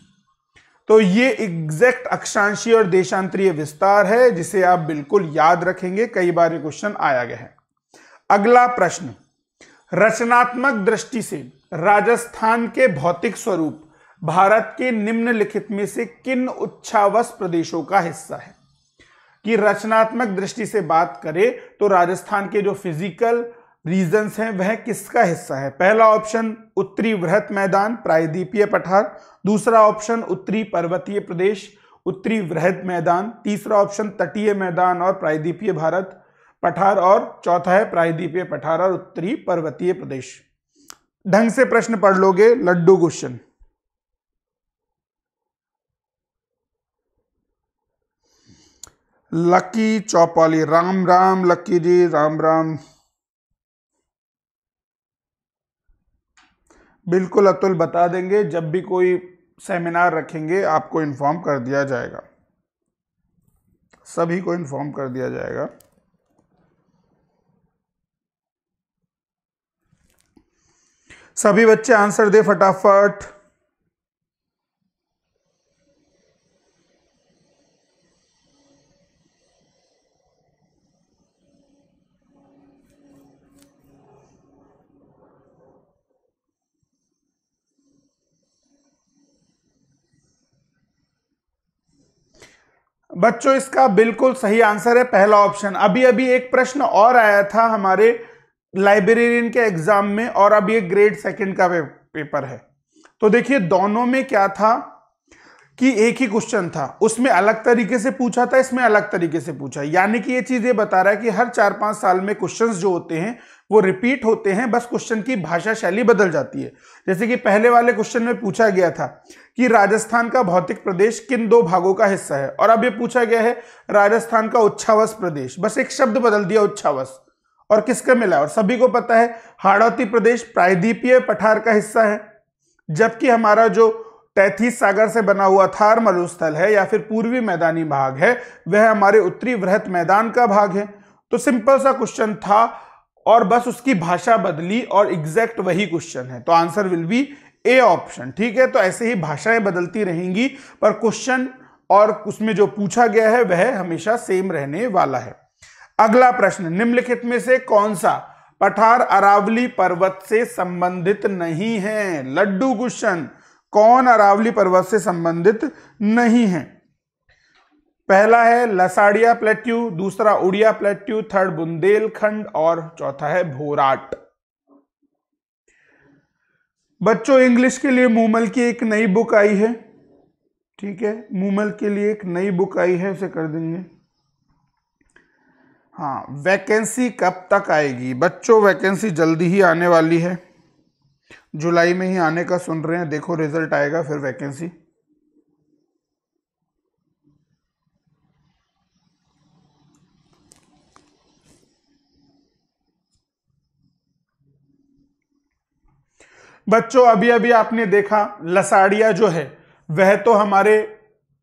A: तो ये एग्जैक्ट अक्षांशीय और देशांतरीय विस्तार है जिसे आप बिल्कुल याद रखेंगे कई बार ये क्वेश्चन आया गया है अगला प्रश्न रचनात्मक दृष्टि से राजस्थान के भौतिक स्वरूप भारत के निम्नलिखित में से किन उच्छावस प्रदेशों का हिस्सा है कि रचनात्मक दृष्टि से बात करें तो राजस्थान के जो फिजिकल रीजंस हैं वह किसका हिस्सा है पहला ऑप्शन उत्तरी वृहत मैदान प्रायद्वीपीय पठार दूसरा ऑप्शन उत्तरी पर्वतीय प्रदेश उत्तरी वृहत मैदान तीसरा ऑप्शन तटीय मैदान और प्रायद्वीपीय भारत पठार और चौथा है प्रायद्वीपीय पठार और उत्तरी पर्वतीय प्रदेश ढंग से प्रश्न पढ़ लोगे लड्डू क्वेश्चन लकी चौपाली राम राम लकी जी राम राम बिल्कुल अतुल बता देंगे जब भी कोई सेमिनार रखेंगे आपको इन्फॉर्म कर दिया जाएगा सभी को इन्फॉर्म कर दिया जाएगा सभी बच्चे आंसर दे फटाफट बच्चों इसका बिल्कुल सही आंसर है पहला ऑप्शन अभी अभी एक प्रश्न और आया था हमारे लाइब्रेरियन के एग्जाम में और अब ये ग्रेड सेकंड का पेपर है तो देखिए दोनों में क्या था कि एक ही क्वेश्चन था उसमें अलग तरीके से पूछा था इसमें अलग तरीके से पूछा यानी कि ये चीज ये बता रहा है कि हर चार पांच साल में क्वेश्चंस जो होते हैं वो रिपीट होते हैं बस क्वेश्चन की भाषा शैली बदल जाती है जैसे कि पहले वाले क्वेश्चन में पूछा गया था कि राजस्थान का भौतिक प्रदेश किन दो भागों का हिस्सा है और अब ये पूछा गया है राजस्थान का उच्छावस प्रदेश बस एक शब्द बदल दिया उच्छावस और किसका मिला और सभी को पता है हाड़ौती प्रदेश प्रायद्वीपीय पठार का हिस्सा है जबकि हमारा जो टैथीस सागर से बना हुआ थार मरुस्थल है या फिर पूर्वी मैदानी भाग है वह हमारे उत्तरी वृहत मैदान का भाग है तो सिंपल सा क्वेश्चन था और बस उसकी भाषा बदली और एग्जैक्ट वही क्वेश्चन है तो answer will be A option ठीक है तो ऐसे ही भाषाएं बदलती रहेंगी पर क्वेश्चन और उसमें जो पूछा गया है वह हमेशा सेम रहने वाला है अगला प्रश्न निम्नलिखित में से कौन सा पठार अरावली पर्वत से संबंधित नहीं है लड्डू क्वेश्चन कौन अरावली पर्वत से संबंधित नहीं है पहला है लसाड़िया प्लेट्यू दूसरा उड़िया प्लेट्यू थर्ड बुंदेलखंड और चौथा है भोराट बच्चों इंग्लिश के लिए मूमल की एक नई बुक आई है ठीक है मूमल के लिए एक नई बुक आई है उसे कर देंगे हाँ वैकेंसी कब तक आएगी बच्चों वैकेंसी जल्दी ही आने वाली है जुलाई में ही आने का सुन रहे हैं देखो रिजल्ट आएगा फिर वैकेंसी बच्चों अभी अभी आपने देखा लसाड़िया जो है वह तो हमारे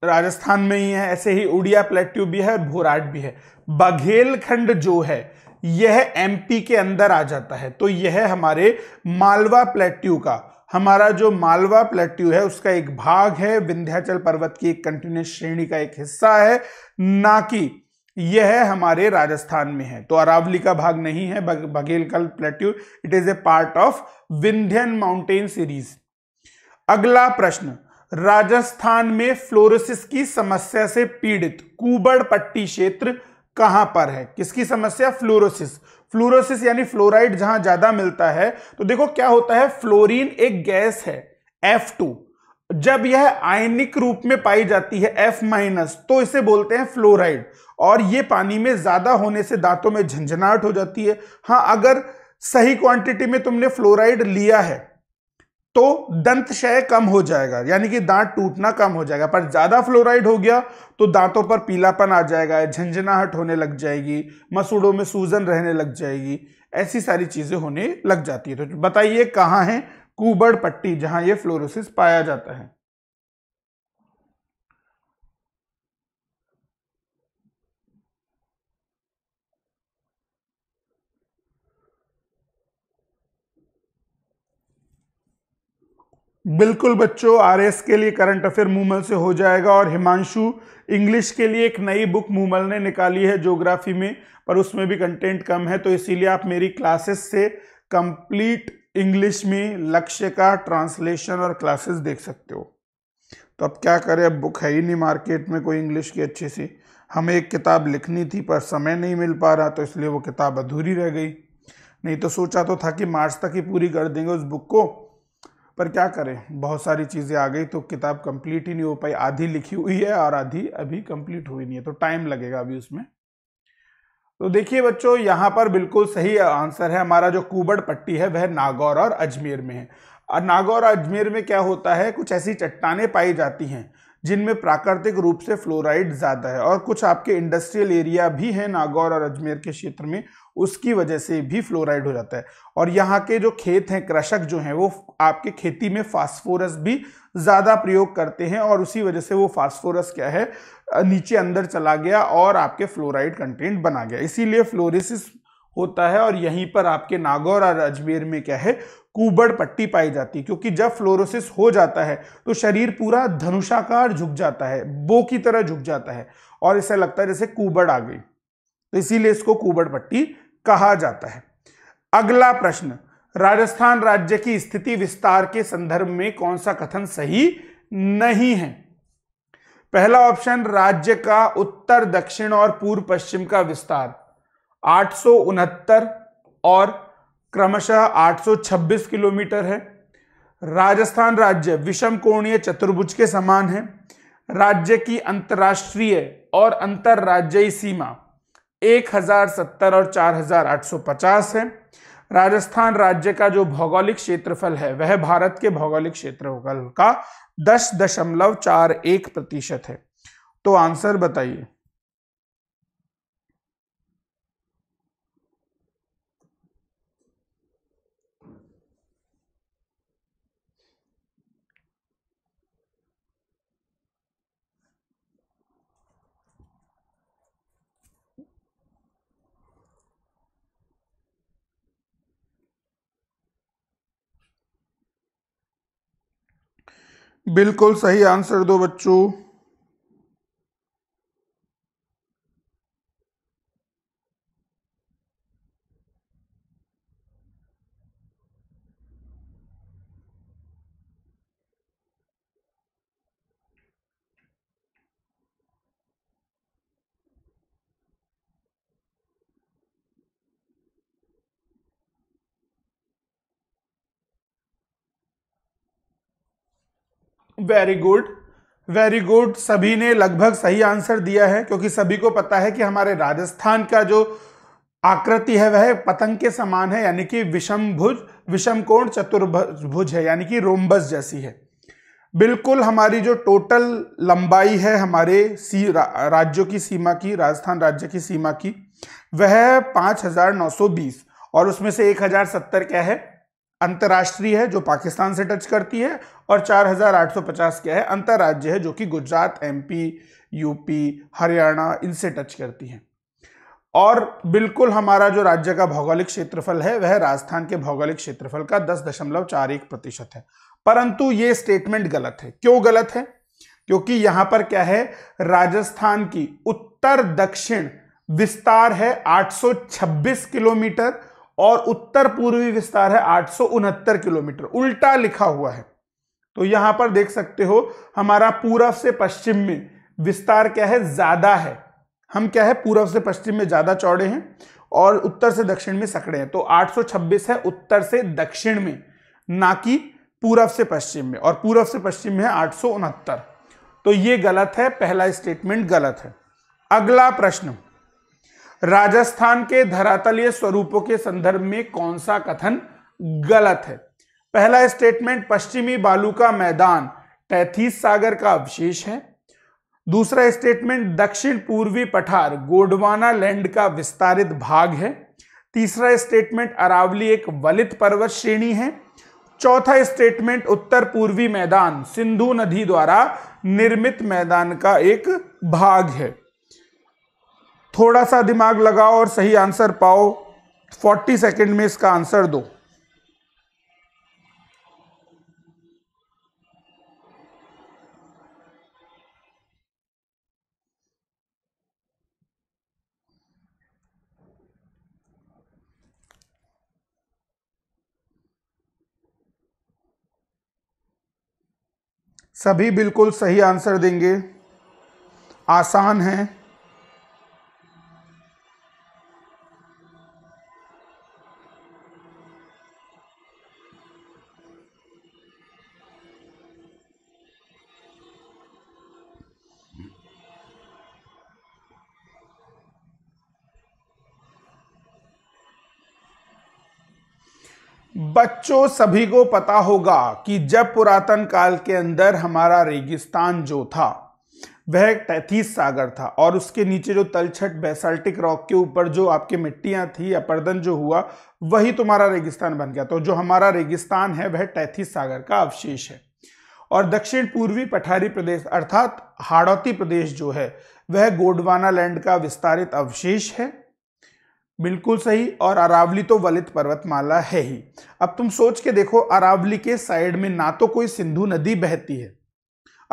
A: राजस्थान में ही है ऐसे ही उड़िया प्लेट्यू भी है भोराट भी है बघेलखंड जो है यह एमपी के अंदर आ जाता है तो यह हमारे मालवा प्लेट्यू का हमारा जो मालवा प्लेट्यू है उसका एक भाग है विंध्याचल पर्वत की एक कंटिन्यूस श्रेणी का एक हिस्सा है ना कि यह हमारे राजस्थान में है तो अरावली का भाग नहीं है Baghelkhand plateau it is a part of Vindhyan mountain series अगला प्रश्न राजस्थान में फ्लोरोसिस की समस्या से पीड़ित कुबड़ पट्टी क्षेत्र कहां पर है किसकी समस्या फ्लोरोसिस फ्लोरोसिस यानी फ्लोराइड जहां ज्यादा मिलता है तो देखो क्या होता है फ्लोरीन एक गैस है F2 जब यह आयनिक रूप में पाई जाती है F माइनस तो इसे बोलते हैं फ्लोराइड और ये पानी में ज्यादा होने से दांतों में झंझनाहट हो जाती है हाँ अगर सही क्वांटिटी में तुमने फ्लोराइड लिया है तो दंत क्षय कम हो जाएगा यानी कि दांत टूटना कम हो जाएगा पर ज़्यादा फ्लोराइड हो गया तो दांतों पर पीलापन आ जाएगा झंझनाहट होने लग जाएगी मसूड़ों में सूजन रहने लग जाएगी ऐसी सारी चीज़ें होने लग जाती है तो बताइए कहाँ है कुबड़ पट्टी जहाँ ये फ्लोरोसिस पाया जाता है बिल्कुल बच्चों आरएस के लिए करंट अफेयर मूमल से हो जाएगा और हिमांशु इंग्लिश के लिए एक नई बुक मूमल ने निकाली है ज्योग्राफी में पर उसमें भी कंटेंट कम है तो इसीलिए आप मेरी क्लासेस से कंप्लीट इंग्लिश में लक्ष्य का ट्रांसलेशन और क्लासेस देख सकते हो तो अब क्या करें अब बुक है ही नहीं मार्केट में कोई इंग्लिश की अच्छी सी हमें एक किताब लिखनी थी पर समय नहीं मिल पा रहा तो इसलिए वो किताब अधूरी रह गई नहीं तो सोचा तो था कि मार्च तक ही पूरी कर देंगे उस बुक को पर क्या करें बहुत सारी चीज़ें आ गई तो किताब कंप्लीट ही नहीं हो पाई आधी लिखी हुई है और आधी अभी कंप्लीट हुई नहीं है तो टाइम लगेगा अभी उसमें तो देखिए बच्चों यहाँ पर बिल्कुल सही आंसर है हमारा जो कुबड़ पट्टी है वह नागौर और अजमेर में है और नागौर और अजमेर में क्या होता है कुछ ऐसी चट्टाने पाई जाती हैं जिनमें प्राकृतिक रूप से फ्लोराइड ज़्यादा है और कुछ आपके इंडस्ट्रियल एरिया भी हैं नागौर और अजमेर के क्षेत्र में उसकी वजह से भी फ्लोराइड हो जाता है और यहाँ के जो खेत हैं कृषक जो हैं वो आपके खेती में फास्फोरस भी ज़्यादा प्रयोग करते हैं और उसी वजह से वो फास्फोरस क्या है नीचे अंदर चला गया और आपके फ्लोराइड कंटेंट बना गया इसीलिए फ्लोरिसिस होता है और यहीं पर आपके नागौर और अजमेर में क्या है कुबड़ पट्टी पाई जाती है क्योंकि जब फ्लोरोसिस हो जाता है तो शरीर पूरा धनुषाकार झुक जाता है बो की तरह झुक जाता है और इसे लगता है जैसे कुबड़ आ गई तो इसीलिए इसको कुबड़ पट्टी कहा जाता है अगला प्रश्न राजस्थान राज्य की स्थिति विस्तार के संदर्भ में कौन सा कथन सही नहीं है पहला ऑप्शन राज्य का उत्तर दक्षिण और पूर्व पश्चिम का विस्तार आठ और क्रमशः 826 किलोमीटर है राजस्थान राज्य विषम कोणीय चतुर्भुज के समान है राज्य की अंतर्राष्ट्रीय और अंतर्राज्यीय सीमा एक हजार सत्तर और चार हजार आठ सौ पचास है राजस्थान राज्य का जो भौगोलिक क्षेत्रफल है वह भारत के भौगोलिक क्षेत्रफल का दस दशमलव चार एक प्रतिशत है तो आंसर बताइए बिल्कुल सही आंसर दो बच्चों वेरी गुड वेरी गुड सभी ने लगभग सही आंसर दिया है क्योंकि सभी को पता है कि हमारे राजस्थान का जो आकृति है वह पतंग के समान है यानी कि विषम भुज विषम कोण चतुर्भुज है यानी कि रोमबस जैसी है बिल्कुल हमारी जो टोटल लंबाई है हमारे सी रा, राज्यों की सीमा की राजस्थान राज्य की सीमा की वह 5920 और उसमें से 1070 क्या है अंतर्राष्ट्रीय है जो पाकिस्तान से टच करती है और 4850 क्या है अंतर्राज्य है जो कि गुजरात एमपी यूपी हरियाणा इनसे टच करती है और बिल्कुल हमारा जो राज्य का भौगोलिक क्षेत्रफल है वह राजस्थान के भौगोलिक क्षेत्रफल का दस दशमलव चार एक प्रतिशत है परंतु ये स्टेटमेंट गलत है क्यों गलत है क्योंकि यहां पर क्या है राजस्थान की उत्तर दक्षिण विस्तार है 826 किलोमीटर और उत्तर पूर्वी विस्तार है आठ किलोमीटर उल्टा लिखा हुआ है तो यहां पर देख सकते हो हमारा पूरब से पश्चिम में विस्तार क्या है ज्यादा है हम क्या है पूरब से पश्चिम में ज्यादा चौड़े हैं और उत्तर से दक्षिण में सकड़े हैं तो 826 है उत्तर से दक्षिण में ना कि पूरब से पश्चिम में और पूरब से पश्चिम में है आठ तो ये गलत है पहला स्टेटमेंट गलत है अगला प्रश्न राजस्थान के धरातलीय स्वरूपों के संदर्भ में कौन सा कथन गलत है पहला स्टेटमेंट पश्चिमी बालू का मैदान टैथीस सागर का अवशेष है दूसरा स्टेटमेंट दक्षिण पूर्वी पठार गोडवाना लैंड का विस्तारित भाग है तीसरा स्टेटमेंट अरावली एक वलित पर्वत श्रेणी है चौथा स्टेटमेंट उत्तर पूर्वी मैदान सिंधु नदी द्वारा निर्मित मैदान का एक भाग है थोड़ा सा दिमाग लगाओ और सही आंसर पाओ 40 सेकंड में इसका आंसर दो सभी बिल्कुल सही आंसर देंगे आसान है बच्चों सभी को पता होगा कि जब पुरातन काल के अंदर हमारा रेगिस्तान जो था वह तैतीस सागर था और उसके नीचे जो तलछट बेसाल्टिक रॉक के ऊपर जो आपकी मिट्टियां थी अपर्दन जो हुआ वही तुम्हारा रेगिस्तान बन गया तो जो हमारा रेगिस्तान है वह तैतीस सागर का अवशेष है और दक्षिण पूर्वी पठारी प्रदेश अर्थात हाड़ौती प्रदेश जो है वह गोडवाना लैंड का विस्तारित अवशेष है बिल्कुल सही और अरावली तो वलित पर्वतमाला है ही अब तुम सोच के देखो अरावली के साइड में ना तो कोई सिंधु नदी बहती है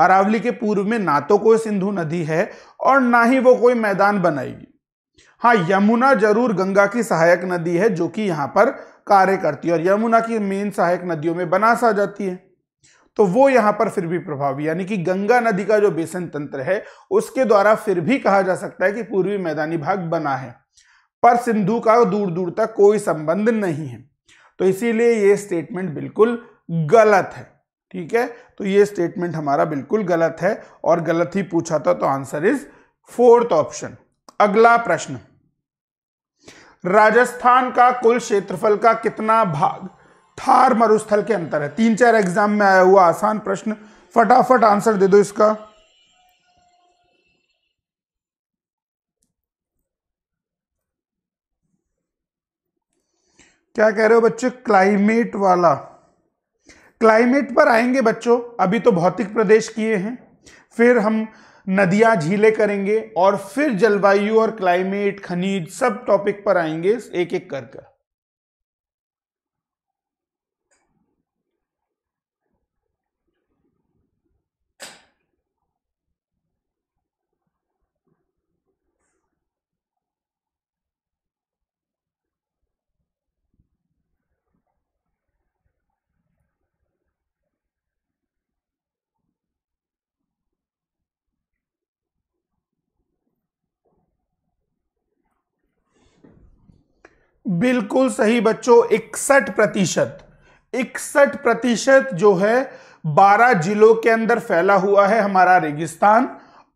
A: अरावली के पूर्व में ना तो कोई सिंधु नदी है और ना ही वो कोई मैदान बनाएगी हाँ यमुना जरूर गंगा की सहायक नदी है जो कि यहां पर कार्य करती है और यमुना की मेन सहायक नदियों में बनास आ जाती है तो वो यहां पर फिर भी प्रभावी यानी कि गंगा नदी का जो बेसन तंत्र है उसके द्वारा फिर भी कहा जा सकता है कि पूर्वी मैदानी भाग बना है पर सिंधु का दूर दूर तक कोई संबंध नहीं है तो इसीलिए ये स्टेटमेंट बिल्कुल गलत है ठीक है तो ये स्टेटमेंट हमारा बिल्कुल गलत है और गलत ही पूछा था तो आंसर इज फोर्थ ऑप्शन अगला प्रश्न राजस्थान का कुल क्षेत्रफल का कितना भाग थार मरुस्थल के अंतर है तीन चार एग्जाम में आया हुआ आसान प्रश्न फटाफट आंसर दे दो इसका क्या कह रहे हो बच्चे क्लाइमेट वाला क्लाइमेट पर आएंगे बच्चों अभी तो भौतिक प्रदेश किए हैं फिर हम नदियां झीलें करेंगे और फिर जलवायु और क्लाइमेट खनिज सब टॉपिक पर आएंगे एक एक कर कर बिल्कुल सही बच्चों इकसठ प्रतिशत इकसठ प्रतिशत जो है बारह जिलों के अंदर फैला हुआ है हमारा रेगिस्तान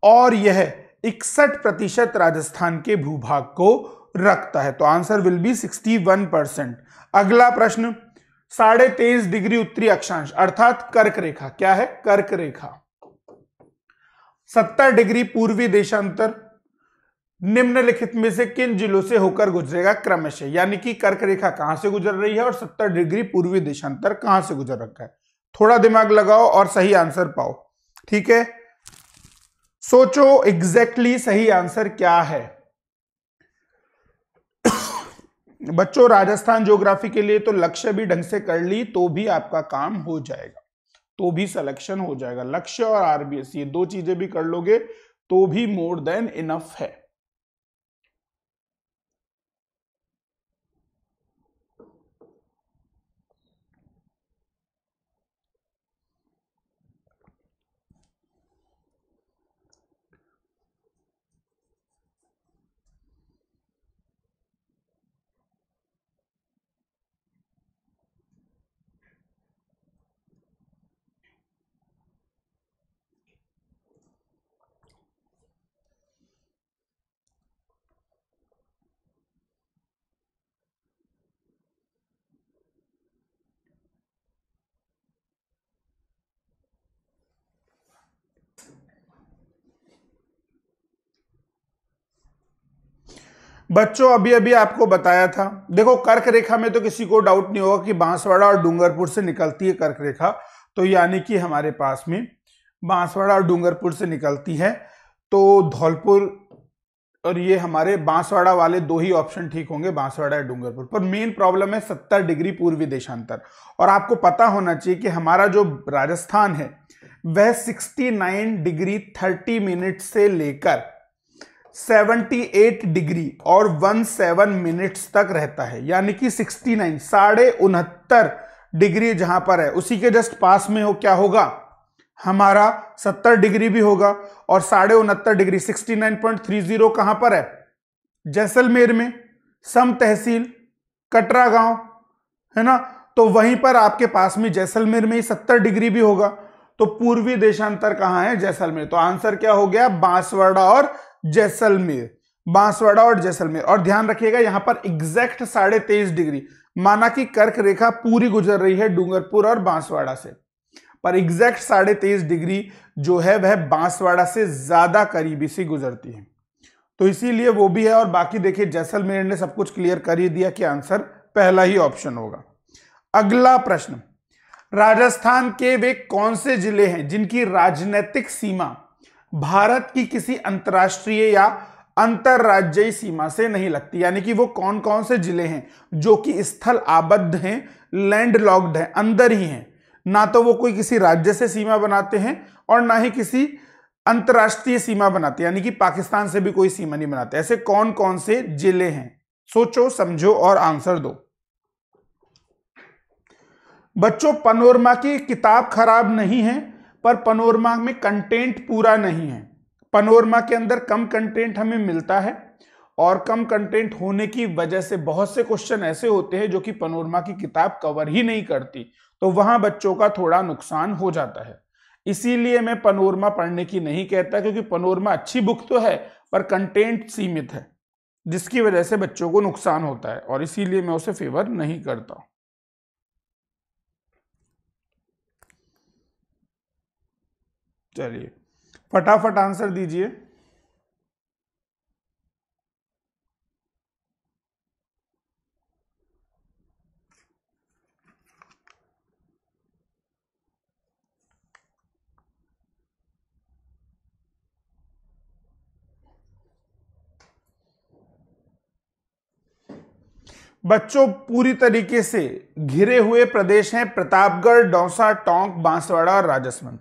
A: और यह इकसठ प्रतिशत राजस्थान के भूभाग को रखता है तो आंसर विल बी 61 परसेंट अगला प्रश्न साढ़े तेईस डिग्री उत्तरी अक्षांश अर्थात कर्क रेखा क्या है कर्क रेखा 70 डिग्री पूर्वी देशांतर निम्नलिखित में से किन जिलों से होकर गुजरेगा क्रमश यानी कि कर्क रेखा कहां से गुजर रही है और 70 डिग्री पूर्वी देशांतर कहां से गुजर रखा है थोड़ा दिमाग लगाओ और सही आंसर पाओ ठीक है सोचो एग्जैक्टली exactly सही आंसर क्या है बच्चों राजस्थान ज्योग्राफी के लिए तो लक्ष्य भी ढंग से कर ली तो भी आपका काम हो जाएगा तो भी सिलेक्शन हो जाएगा लक्ष्य और आरबीएस ये दो चीजें भी कर लोगे तो भी मोर देन इनफ है बच्चों अभी अभी आपको बताया था देखो कर्क रेखा में तो किसी को डाउट नहीं होगा कि बांसवाड़ा और डूंगरपुर से निकलती है कर्क रेखा तो यानी कि हमारे पास में बांसवाड़ा और डूंगरपुर से निकलती है तो धौलपुर और ये हमारे बांसवाड़ा वाले दो ही ऑप्शन ठीक होंगे बांसवाड़ा या डूंगरपुर पर मेन प्रॉब्लम है सत्तर डिग्री पूर्वी देशांतर और आपको पता होना चाहिए कि हमारा जो राजस्थान है वह सिक्सटी डिग्री थर्टी मिनट से लेकर 78 डिग्री और 17 मिनट्स तक रहता है यानी कि 69 साढ़े उनहत्तर डिग्री जहां पर है उसी के जस्ट पास में हो क्या होगा हमारा 70 डिग्री भी होगा और साढ़े उनहत्तर डिग्री 69.30 कहां पर है जैसलमेर में सम तहसील कटरा गांव है ना तो वहीं पर आपके पास में जैसलमेर में ही सत्तर डिग्री भी होगा तो पूर्वी देशांतर कहां है जैसलमेर तो आंसर क्या हो गया बांसवाड़ा और जैसलमेर बांसवाड़ा और जैसलमेर और ध्यान रखिएगा यहां पर एग्जैक्ट साढ़े तेईस डिग्री माना कि कर्क रेखा पूरी गुजर रही है डूंगरपुर और बांसवाड़ा से पर एग्जैक्ट साढ़े तेईस डिग्री जो है वह बांसवाड़ा से ज्यादा करीबी सी गुजरती है तो इसीलिए वो भी है और बाकी देखिए जैसलमेर ने सब कुछ क्लियर कर ही दिया कि आंसर पहला ही ऑप्शन होगा अगला प्रश्न राजस्थान के वे कौन से जिले हैं जिनकी राजनीतिक सीमा भारत की किसी अंतर्राष्ट्रीय या अंतरराज्य सीमा से नहीं लगती यानी कि वो कौन कौन से जिले हैं जो कि स्थल आबद्ध हैं लैंड लॉक्ड हैं अंदर ही हैं ना तो वो कोई किसी राज्य से सीमा बनाते हैं और ना ही किसी अंतर्राष्ट्रीय सीमा बनाते हैं यानी कि पाकिस्तान से भी कोई सीमा नहीं बनाते ऐसे कौन कौन से जिले हैं सोचो समझो और आंसर दो बच्चों पनोरमा की किताब खराब नहीं है पर पनोरमा में कंटेंट पूरा नहीं है पनोरमा के अंदर कम कंटेंट हमें मिलता है और कम कंटेंट होने की वजह से बहुत से क्वेश्चन ऐसे होते हैं जो कि पनोरमा की किताब कवर ही नहीं करती तो वहां बच्चों का थोड़ा नुकसान हो जाता है इसीलिए मैं पनोरमा पढ़ने की नहीं कहता क्योंकि पनोरमा अच्छी बुक तो है पर कंटेंट सीमित है जिसकी वजह से बच्चों को नुकसान होता है और इसीलिए मैं उसे फेवर नहीं करता चलिए फटाफट आंसर दीजिए बच्चों पूरी तरीके से घिरे हुए प्रदेश हैं प्रतापगढ़ दौसा टोंक बांसवाड़ा और राजसमंद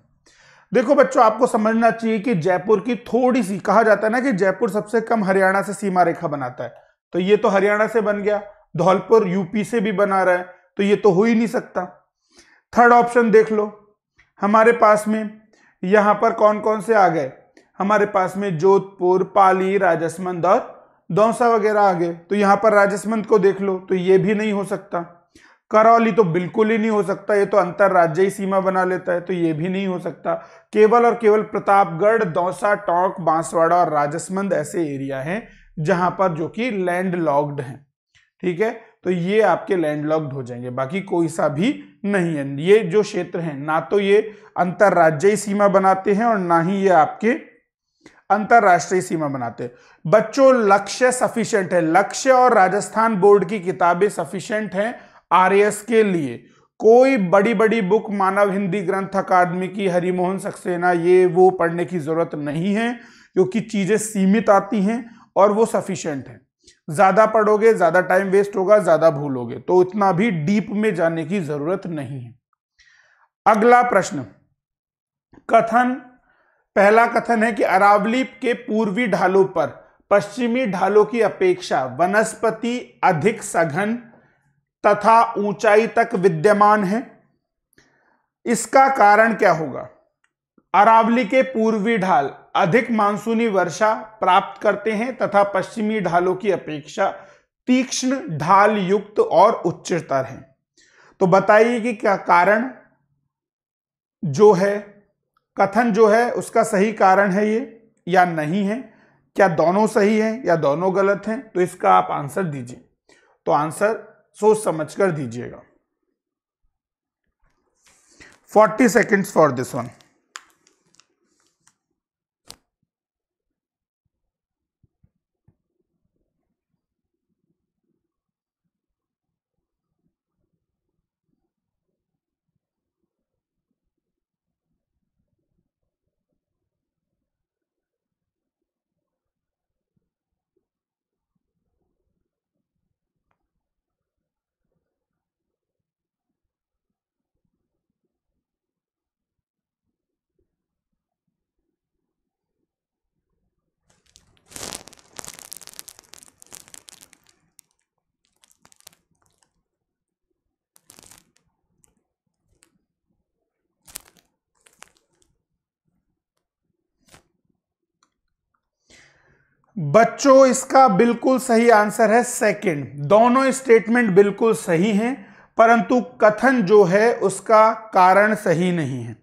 A: देखो बच्चों आपको समझना चाहिए कि जयपुर की थोड़ी सी कहा जाता है ना कि जयपुर सबसे कम हरियाणा से सीमा रेखा बनाता है तो ये तो हरियाणा से बन गया धौलपुर यूपी से भी बना रहा है तो ये तो हो ही नहीं सकता थर्ड ऑप्शन देख लो हमारे पास में यहां पर कौन कौन से आ गए हमारे पास में जोधपुर पाली राजसमंद और दौसा वगैरह आ गए तो यहां पर राजसमंद को देख लो तो ये भी नहीं हो सकता करौली तो बिल्कुल ही नहीं हो सकता ये तो अंतर्राज्यीय सीमा बना लेता है तो ये भी नहीं हो सकता केवल और केवल प्रतापगढ़ दौसा टोंक बांसवाड़ा और राजसमंद ऐसे एरिया हैं जहां पर जो कि लैंड लॉक्ड है ठीक है तो ये आपके लैंड लॉक्ड हो जाएंगे बाकी कोई सा भी नहीं है ये जो क्षेत्र है ना तो ये अंतर्राज्यीय सीमा बनाते हैं और ना ही ये आपके अंतर्राष्ट्रीय सीमा बनाते हैं बच्चों लक्ष्य सफिशियंट है लक्ष्य और राजस्थान बोर्ड की किताबें सफिशियंट हैं आरएस के लिए कोई बड़ी बड़ी बुक मानव हिंदी ग्रंथ अकादमी की हरिमोहन सक्सेना ये वो पढ़ने की ज़रूरत नहीं है क्योंकि चीज़ें सीमित आती हैं और वो सफिशियंट है ज़्यादा पढ़ोगे ज़्यादा टाइम वेस्ट होगा ज़्यादा भूलोगे तो इतना भी डीप में जाने की ज़रूरत नहीं है अगला प्रश्न कथन पहला कथन है कि अरावली के पूर्वी ढालों पर पश्चिमी ढालों की अपेक्षा वनस्पति अधिक सघन तथा ऊंचाई तक विद्यमान है इसका कारण क्या होगा अरावली के पूर्वी ढाल अधिक मानसूनी वर्षा प्राप्त करते हैं तथा पश्चिमी ढालों की अपेक्षा तीक्ष्ण ढाल युक्त और उच्चतर हैं तो बताइए कि क्या कारण जो है कथन जो है उसका सही कारण है ये या नहीं है क्या दोनों सही हैं या दोनों गलत हैं तो इसका आप आंसर दीजिए तो आंसर सोच समझ कर दीजिएगा 40 सेकेंड्स फॉर दिस वन बच्चों इसका बिल्कुल सही आंसर है सेकंड दोनों स्टेटमेंट बिल्कुल सही हैं परंतु कथन जो है उसका कारण सही नहीं है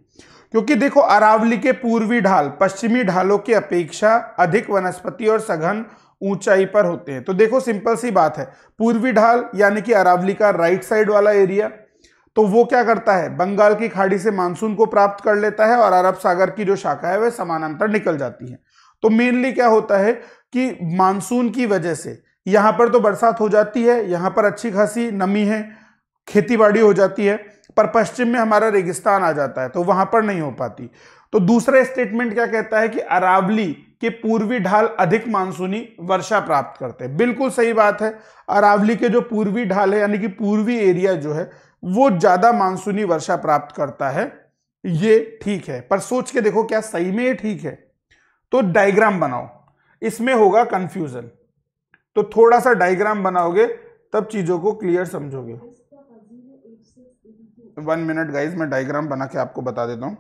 A: क्योंकि देखो अरावली के पूर्वी ढाल पश्चिमी ढालों की अपेक्षा अधिक वनस्पति और सघन ऊंचाई पर होते हैं तो देखो सिंपल सी बात है पूर्वी ढाल यानी कि अरावली का राइट साइड वाला एरिया तो वो क्या करता है बंगाल की खाड़ी से मानसून को प्राप्त कर लेता है और अरब सागर की जो शाखा है वह समानांतर निकल जाती है तो मेनली क्या होता है कि मानसून की वजह से यहाँ पर तो बरसात हो जाती है यहाँ पर अच्छी खासी नमी है खेती बाड़ी हो जाती है पर पश्चिम में हमारा रेगिस्तान आ जाता है तो वहां पर नहीं हो पाती तो दूसरा स्टेटमेंट क्या कहता है कि अरावली के पूर्वी ढाल अधिक मानसूनी वर्षा प्राप्त करते हैं बिल्कुल सही बात है अरावली के जो पूर्वी ढाल है यानी कि पूर्वी एरिया जो है वो ज्यादा मानसूनी वर्षा प्राप्त करता है ये ठीक है पर सोच के देखो क्या सही में ये ठीक है तो डायग्राम बनाओ इसमें होगा कंफ्यूजन तो थोड़ा सा डायग्राम बनाओगे तब चीज़ों को क्लियर समझोगे वन मिनट गाइज मैं डायग्राम बना के आपको बता देता हूं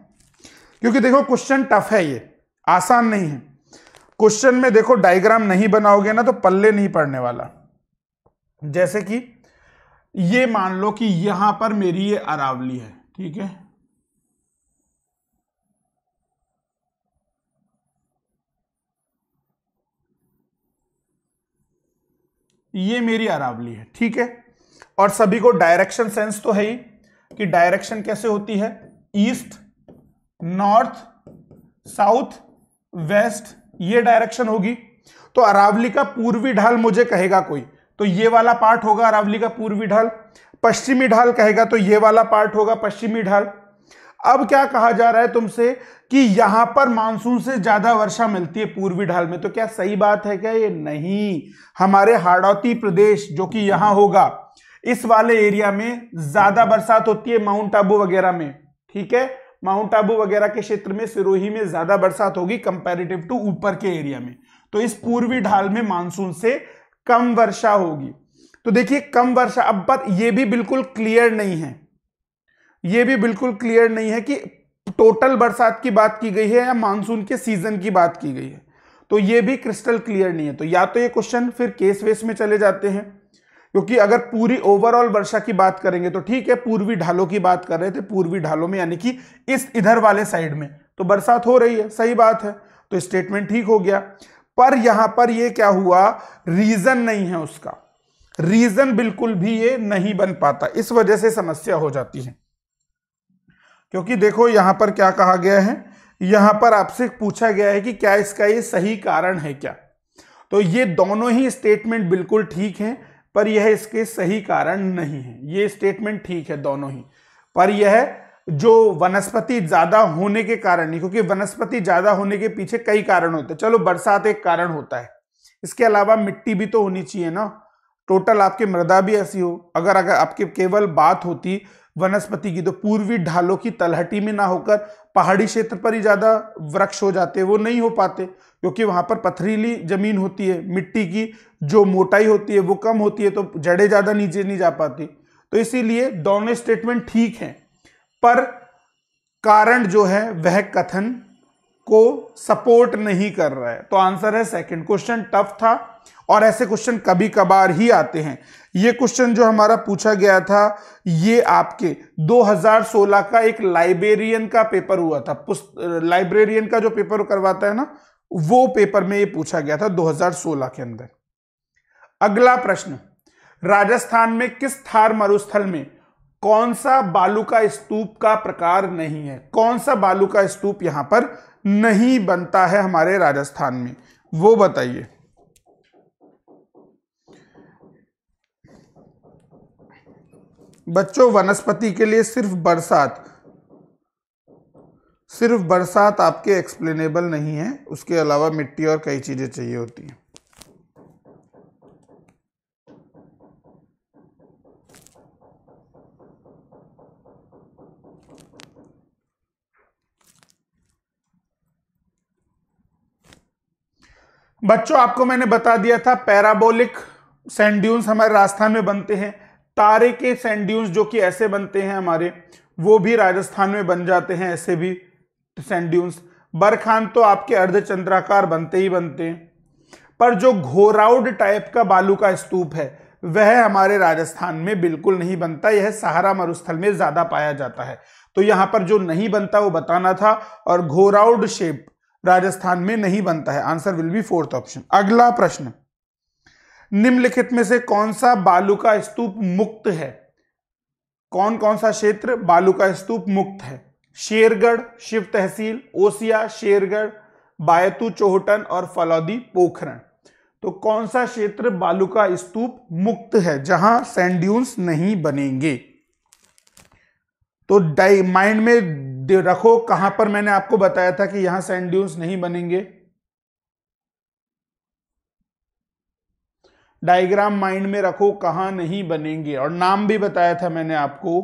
A: क्योंकि देखो क्वेश्चन टफ है ये आसान नहीं है क्वेश्चन में देखो डायग्राम नहीं बनाओगे ना तो पल्ले नहीं पड़ने वाला जैसे कि ये मान लो कि यहां पर मेरी ये अरावली है ठीक है ये मेरी अरावली है ठीक है और सभी को डायरेक्शन सेंस तो है ही कि डायरेक्शन कैसे होती है ईस्ट नॉर्थ साउथ वेस्ट ये डायरेक्शन होगी तो अरावली का पूर्वी ढाल मुझे कहेगा कोई तो ये वाला पार्ट होगा अरावली का पूर्वी ढाल पश्चिमी ढाल कहेगा तो ये वाला पार्ट होगा पश्चिमी ढाल अब क्या कहा जा रहा है तुमसे कि यहां पर मानसून से ज्यादा वर्षा मिलती है पूर्वी ढाल में तो क्या सही बात है क्या ये नहीं हमारे हाड़ौती प्रदेश जो कि यहां होगा इस वाले एरिया में ज्यादा बरसात होती है माउंट आबू वगैरह में ठीक है माउंट आबू वगैरह के क्षेत्र में सिरोही में ज्यादा बरसात होगी कंपेरेटिव टू ऊपर के एरिया में तो इस पूर्वी ढाल में मानसून से कम वर्षा होगी तो देखिए कम वर्षा अब पर यह भी बिल्कुल क्लियर नहीं है ये भी बिल्कुल क्लियर नहीं है कि टोटल बरसात की बात की गई है या मानसून के सीजन की बात की गई है तो ये भी क्रिस्टल क्लियर नहीं है तो या तो ये क्वेश्चन फिर केस वेस में चले जाते हैं क्योंकि अगर पूरी ओवरऑल वर्षा की बात करेंगे तो ठीक है पूर्वी ढालों की बात कर रहे थे पूर्वी ढालों में यानी कि इस इधर वाले साइड में तो बरसात हो रही है सही बात है तो स्टेटमेंट ठीक हो गया पर यहां पर ये क्या हुआ रीजन नहीं है उसका रीजन बिल्कुल भी ये नहीं बन पाता इस वजह से समस्या हो जाती है क्योंकि देखो यहाँ पर क्या कहा गया है यहाँ पर आपसे पूछा गया है कि क्या इसका ये सही कारण है क्या तो ये दोनों ही स्टेटमेंट बिल्कुल ठीक है पर यह इसके सही कारण नहीं है ये स्टेटमेंट ठीक है दोनों ही पर यह जो वनस्पति ज़्यादा होने के कारण नहीं क्योंकि वनस्पति ज़्यादा होने के पीछे कई कारण होते हैं चलो बरसात एक कारण होता है इसके अलावा मिट्टी भी तो होनी चाहिए ना टोटल आपकी मृदा भी ऐसी हो अगर अगर आपकी केवल बात होती वनस्पति की तो पूर्वी ढालों की तलहटी में ना होकर पहाड़ी क्षेत्र पर ही ज़्यादा वृक्ष हो जाते वो नहीं हो पाते क्योंकि वहाँ पर पथरीली जमीन होती है मिट्टी की जो मोटाई होती है वो कम होती है तो जड़ें ज़्यादा नीचे नहीं जा पाती तो इसीलिए दोनों स्टेटमेंट ठीक हैं पर कारण जो है वह कथन को सपोर्ट नहीं कर रहा है तो आंसर है सेकंड क्वेश्चन टफ था और ऐसे क्वेश्चन कभी कभार ही आते हैं ये क्वेश्चन जो हमारा पूछा गया था ये आपके 2016 का एक लाइब्रेरियन का पेपर हुआ था लाइब्रेरियन का जो पेपर करवाता है ना वो पेपर में ये पूछा गया था 2016 के अंदर अगला प्रश्न राजस्थान में किस थार मरुस्थल में कौन सा बालू का स्तूप का प्रकार नहीं है कौन सा बालू का स्तूप यहां पर नहीं बनता है हमारे राजस्थान में वो बताइए बच्चों वनस्पति के लिए सिर्फ बरसात सिर्फ बरसात आपके एक्सप्लेनेबल नहीं है उसके अलावा मिट्टी और कई चीज़ें चाहिए होती हैं बच्चों आपको मैंने बता दिया था पैराबोलिक सैंड हमारे राजस्थान में बनते हैं तारे के सेंड्यूज जो कि ऐसे बनते हैं हमारे वो भी राजस्थान में बन जाते हैं ऐसे भी सेंड्यूज बरखान तो आपके अर्धचंद्राकार बनते ही बनते हैं पर जो घोराउड टाइप का बालू का स्तूप है वह हमारे राजस्थान में बिल्कुल नहीं बनता यह सहारा मरुस्थल में ज्यादा पाया जाता है तो यहां पर जो नहीं बनता वो बताना था और घोराउड शेप राजस्थान में नहीं बनता है answer will be fourth option अगला प्रश्न निम्नलिखित में से कौन सा बालुका स्तूप मुक्त है कौन कौन सा क्षेत्र बालुका स्तूप मुक्त है शेरगढ़ शिव तहसील ओसिया शेरगढ़ बायतू चोहटन और फलौदी पोखरण तो कौन सा क्षेत्र बालुका स्तूप मुक्त है जहां सैंड्यून्स नहीं बनेंगे तो डाई माइंड में रखो कहां पर मैंने आपको बताया था कि यहां सैंड नहीं बनेंगे डायग्राम माइंड में रखो कहां नहीं बनेंगे और नाम भी बताया था मैंने आपको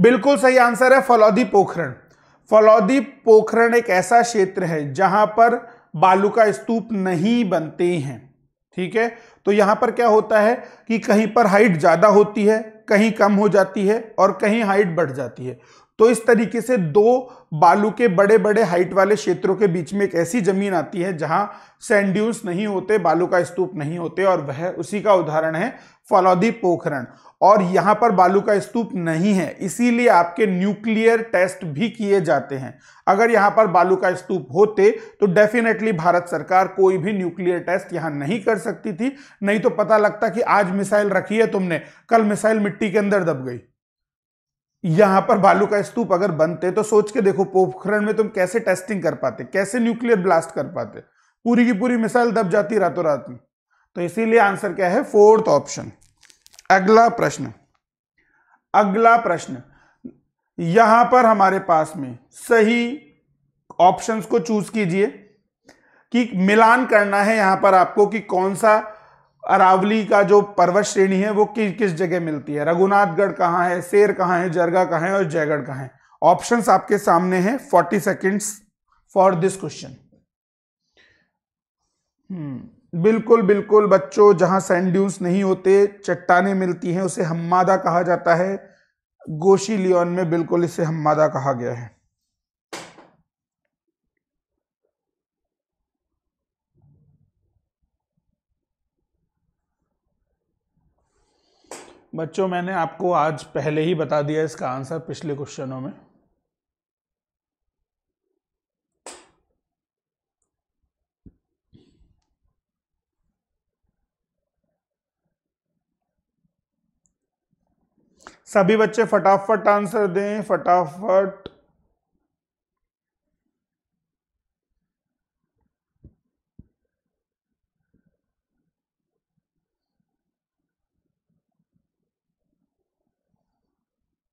A: बिल्कुल सही आंसर है फलौदी पोखरण फलौदी पोखरण एक ऐसा क्षेत्र है जहां पर बालू का स्तूप नहीं बनते हैं ठीक है तो यहां पर क्या होता है कि कहीं पर हाइट ज्यादा होती है कहीं कम हो जाती है और कहीं हाइट बढ़ जाती है तो इस तरीके से दो बालू के बड़े बड़े हाइट वाले क्षेत्रों के बीच में एक ऐसी जमीन आती है जहां सैंड्यूस नहीं होते बालू का स्तूप नहीं होते और वह उसी का उदाहरण है फलौदी पोखरण और यहाँ पर बालू का स्तूप नहीं है इसीलिए आपके न्यूक्लियर टेस्ट भी किए जाते हैं अगर यहाँ पर बालू का स्तूप होते तो डेफिनेटली भारत सरकार कोई भी न्यूक्लियर टेस्ट यहाँ नहीं कर सकती थी नहीं तो पता लगता कि आज मिसाइल रखी है तुमने कल मिसाइल मिट्टी के अंदर दब गई यहां पर बालू का स्तूप अगर बनते तो सोच के देखो पोखरण में तुम कैसे टेस्टिंग कर पाते कैसे न्यूक्लियर ब्लास्ट कर पाते पूरी की पूरी मिसाइल दब जाती रातों रात में तो इसीलिए आंसर क्या है फोर्थ ऑप्शन अगला प्रश्न अगला प्रश्न यहां पर हमारे पास में सही ऑप्शंस को चूज कीजिए कि मिलान करना है यहां पर आपको कि कौन सा अरावली का जो पर्वत श्रेणी है वो कि, किस जगह मिलती है रघुनाथगढ़ कहां है शेर कहां है जरगा कहां है और जयगढ़ कहां है ऑप्शंस आपके सामने हैं forty seconds for this question hmm बिल्कुल बिल्कुल बच्चों जहाँ सैंड्यूस नहीं होते चट्टाने मिलती हैं उसे हम्मादा कहा जाता है गोशी लियोन में बिल्कुल इसे हम्मादा कहा गया है बच्चों मैंने आपको आज पहले ही बता दिया इसका आंसर पिछले क्वेश्चनों में सभी बच्चे फटाफट आंसर दें फटाफट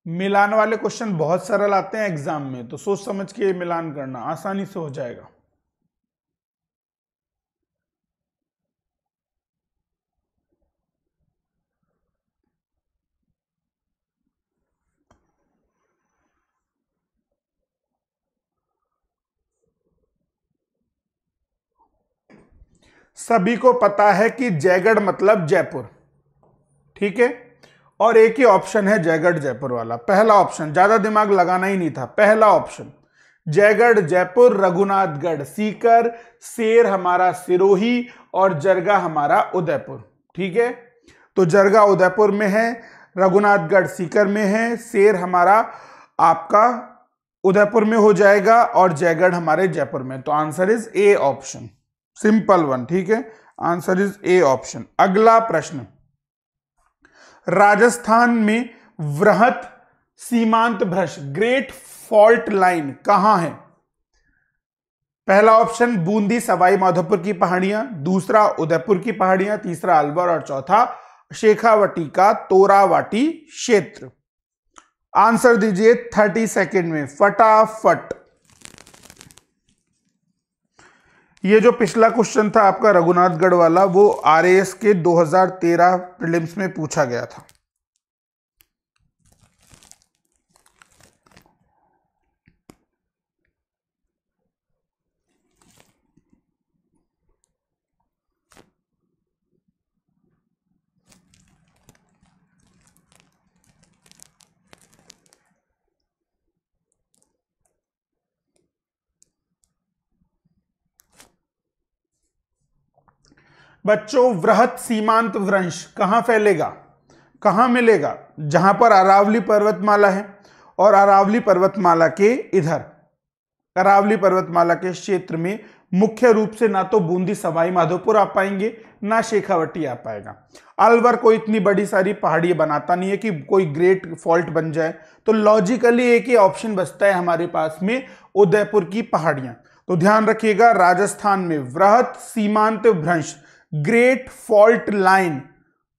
A: मिलान वाले क्वेश्चन बहुत सरल आते हैं एग्जाम में तो सोच समझ के मिलान करना आसानी से हो जाएगा सभी को पता है कि जयगढ़ मतलब जयपुर ठीक है और एक ही ऑप्शन है जयगढ़ जयपुर वाला पहला ऑप्शन ज्यादा दिमाग लगाना ही नहीं था पहला ऑप्शन जयगढ़ जयपुर रघुनाथगढ़ सीकर शेर हमारा सिरोही और जरगा हमारा उदयपुर ठीक है तो जरगा उदयपुर में है रघुनाथगढ़ सीकर में है शेर हमारा आपका उदयपुर में हो जाएगा और जयगढ़ हमारे जयपुर में तो answer is A option simple one ठीक है आंसर इज ए ऑप्शन अगला प्रश्न राजस्थान में वृहत सीमांत भ्रष्ट ग्रेट फॉल्ट लाइन कहां है पहला ऑप्शन बूंदी सवाई माधोपुर की पहाड़ियां दूसरा उदयपुर की पहाड़ियां तीसरा अलवर और चौथा शेखावटी का तोरावाटी क्षेत्र आंसर दीजिए थर्टी सेकेंड में फटाफट ये जो पिछला क्वेश्चन था आपका रघुनाथगढ़ वाला वो आर के 2013 प्रीलिम्स में पूछा गया था बच्चों वृहत सीमांत वंश कहाँ फैलेगा कहाँ मिलेगा जहां पर अरावली पर्वतमाला है और अरावली पर्वतमाला के इधर अरावली पर्वतमाला के क्षेत्र में मुख्य रूप से ना तो बूंदी सवाई माधोपुर आ पाएंगे ना शेखावटी आ पाएगा अलवर कोई इतनी बड़ी सारी पहाड़ी बनाता नहीं है कि कोई ग्रेट फॉल्ट बन जाए तो लॉजिकली एक ही ऑप्शन बचता है हमारे पास में उदयपुर की पहाड़ियां तो ध्यान रखिएगा राजस्थान में वृहत सीमांत भ्रंश ग्रेट फॉल्ट लाइन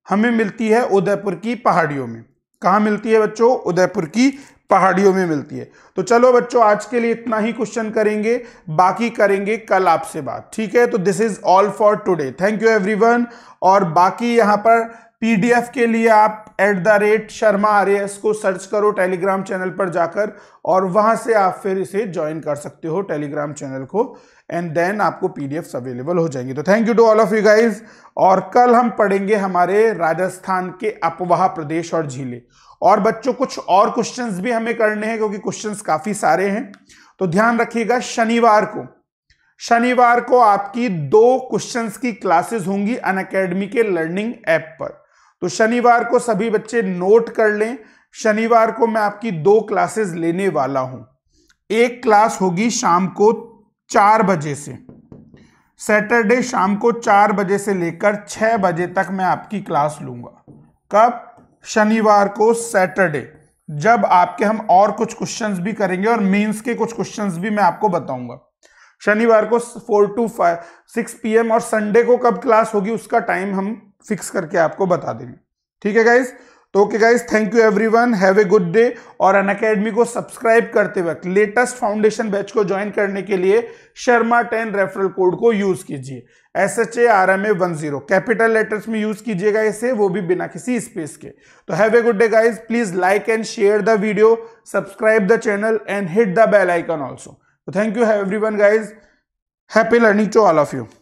A: हमें मिलती है उदयपुर की पहाड़ियों में कहाँ मिलती है बच्चों उदयपुर की पहाड़ियों में मिलती है तो चलो बच्चों आज के लिए इतना ही क्वेश्चन करेंगे बाकी करेंगे कल आपसे बात ठीक है तो this is all for today thank you everyone और बाकी यहाँ पर पीडीएफ के लिए आप at the rate Sharma R को सर्च करो टेलीग्राम चैनल पर जाकर और वहां से आप फिर इसे ज्वाइन कर सकते हो टेलीग्राम चैनल को एंड देन आपको पीडीएफ्स अवेलेबल हो जाएंगे तो thank you to all of you guys और कल हम पढ़ेंगे हमारे राजस्थान के अपवाह प्रदेश और झीले और बच्चों कुछ और क्वेश्चंस भी हमें करने हैं क्योंकि क्वेश्चंस काफी सारे हैं तो ध्यान रखिएगा शनिवार को शनिवार को आपकी दो क्वेश्चंस की क्लासेस होंगी अन के लर्निंग ऐप पर तो शनिवार को सभी बच्चे नोट कर लें शनिवार को मैं आपकी दो क्लासेस लेने वाला हूं एक क्लास होगी शाम को चार बजे से सैटरडे शाम को चार बजे से लेकर छः बजे तक मैं आपकी क्लास लूँगा कब शनिवार को सैटरडे जब आपके हम और कुछ क्वेश्चंस भी करेंगे और मेंस के कुछ क्वेश्चंस भी मैं आपको बताऊंगा शनिवार को four to five six P और संडे को कब क्लास होगी उसका टाइम हम फिक्स करके आपको बता देंगे ठीक है गाइज़ तो okay guys thank you everyone have a good day और अन अकेडमी को सब्सक्राइब करते वक्त लेटेस्ट फाउंडेशन बैच को ज्वाइन करने के लिए शर्मा टेन रेफरल कोड को यूज कीजिए S H A R M A one zero capital letters में यूज कीजिएगा इसे वो भी बिना किसी स्पेस के तो have a good day guys please like and share the video subscribe the channel and hit the bell icon also तो thank you everyone guys happy learning to all of you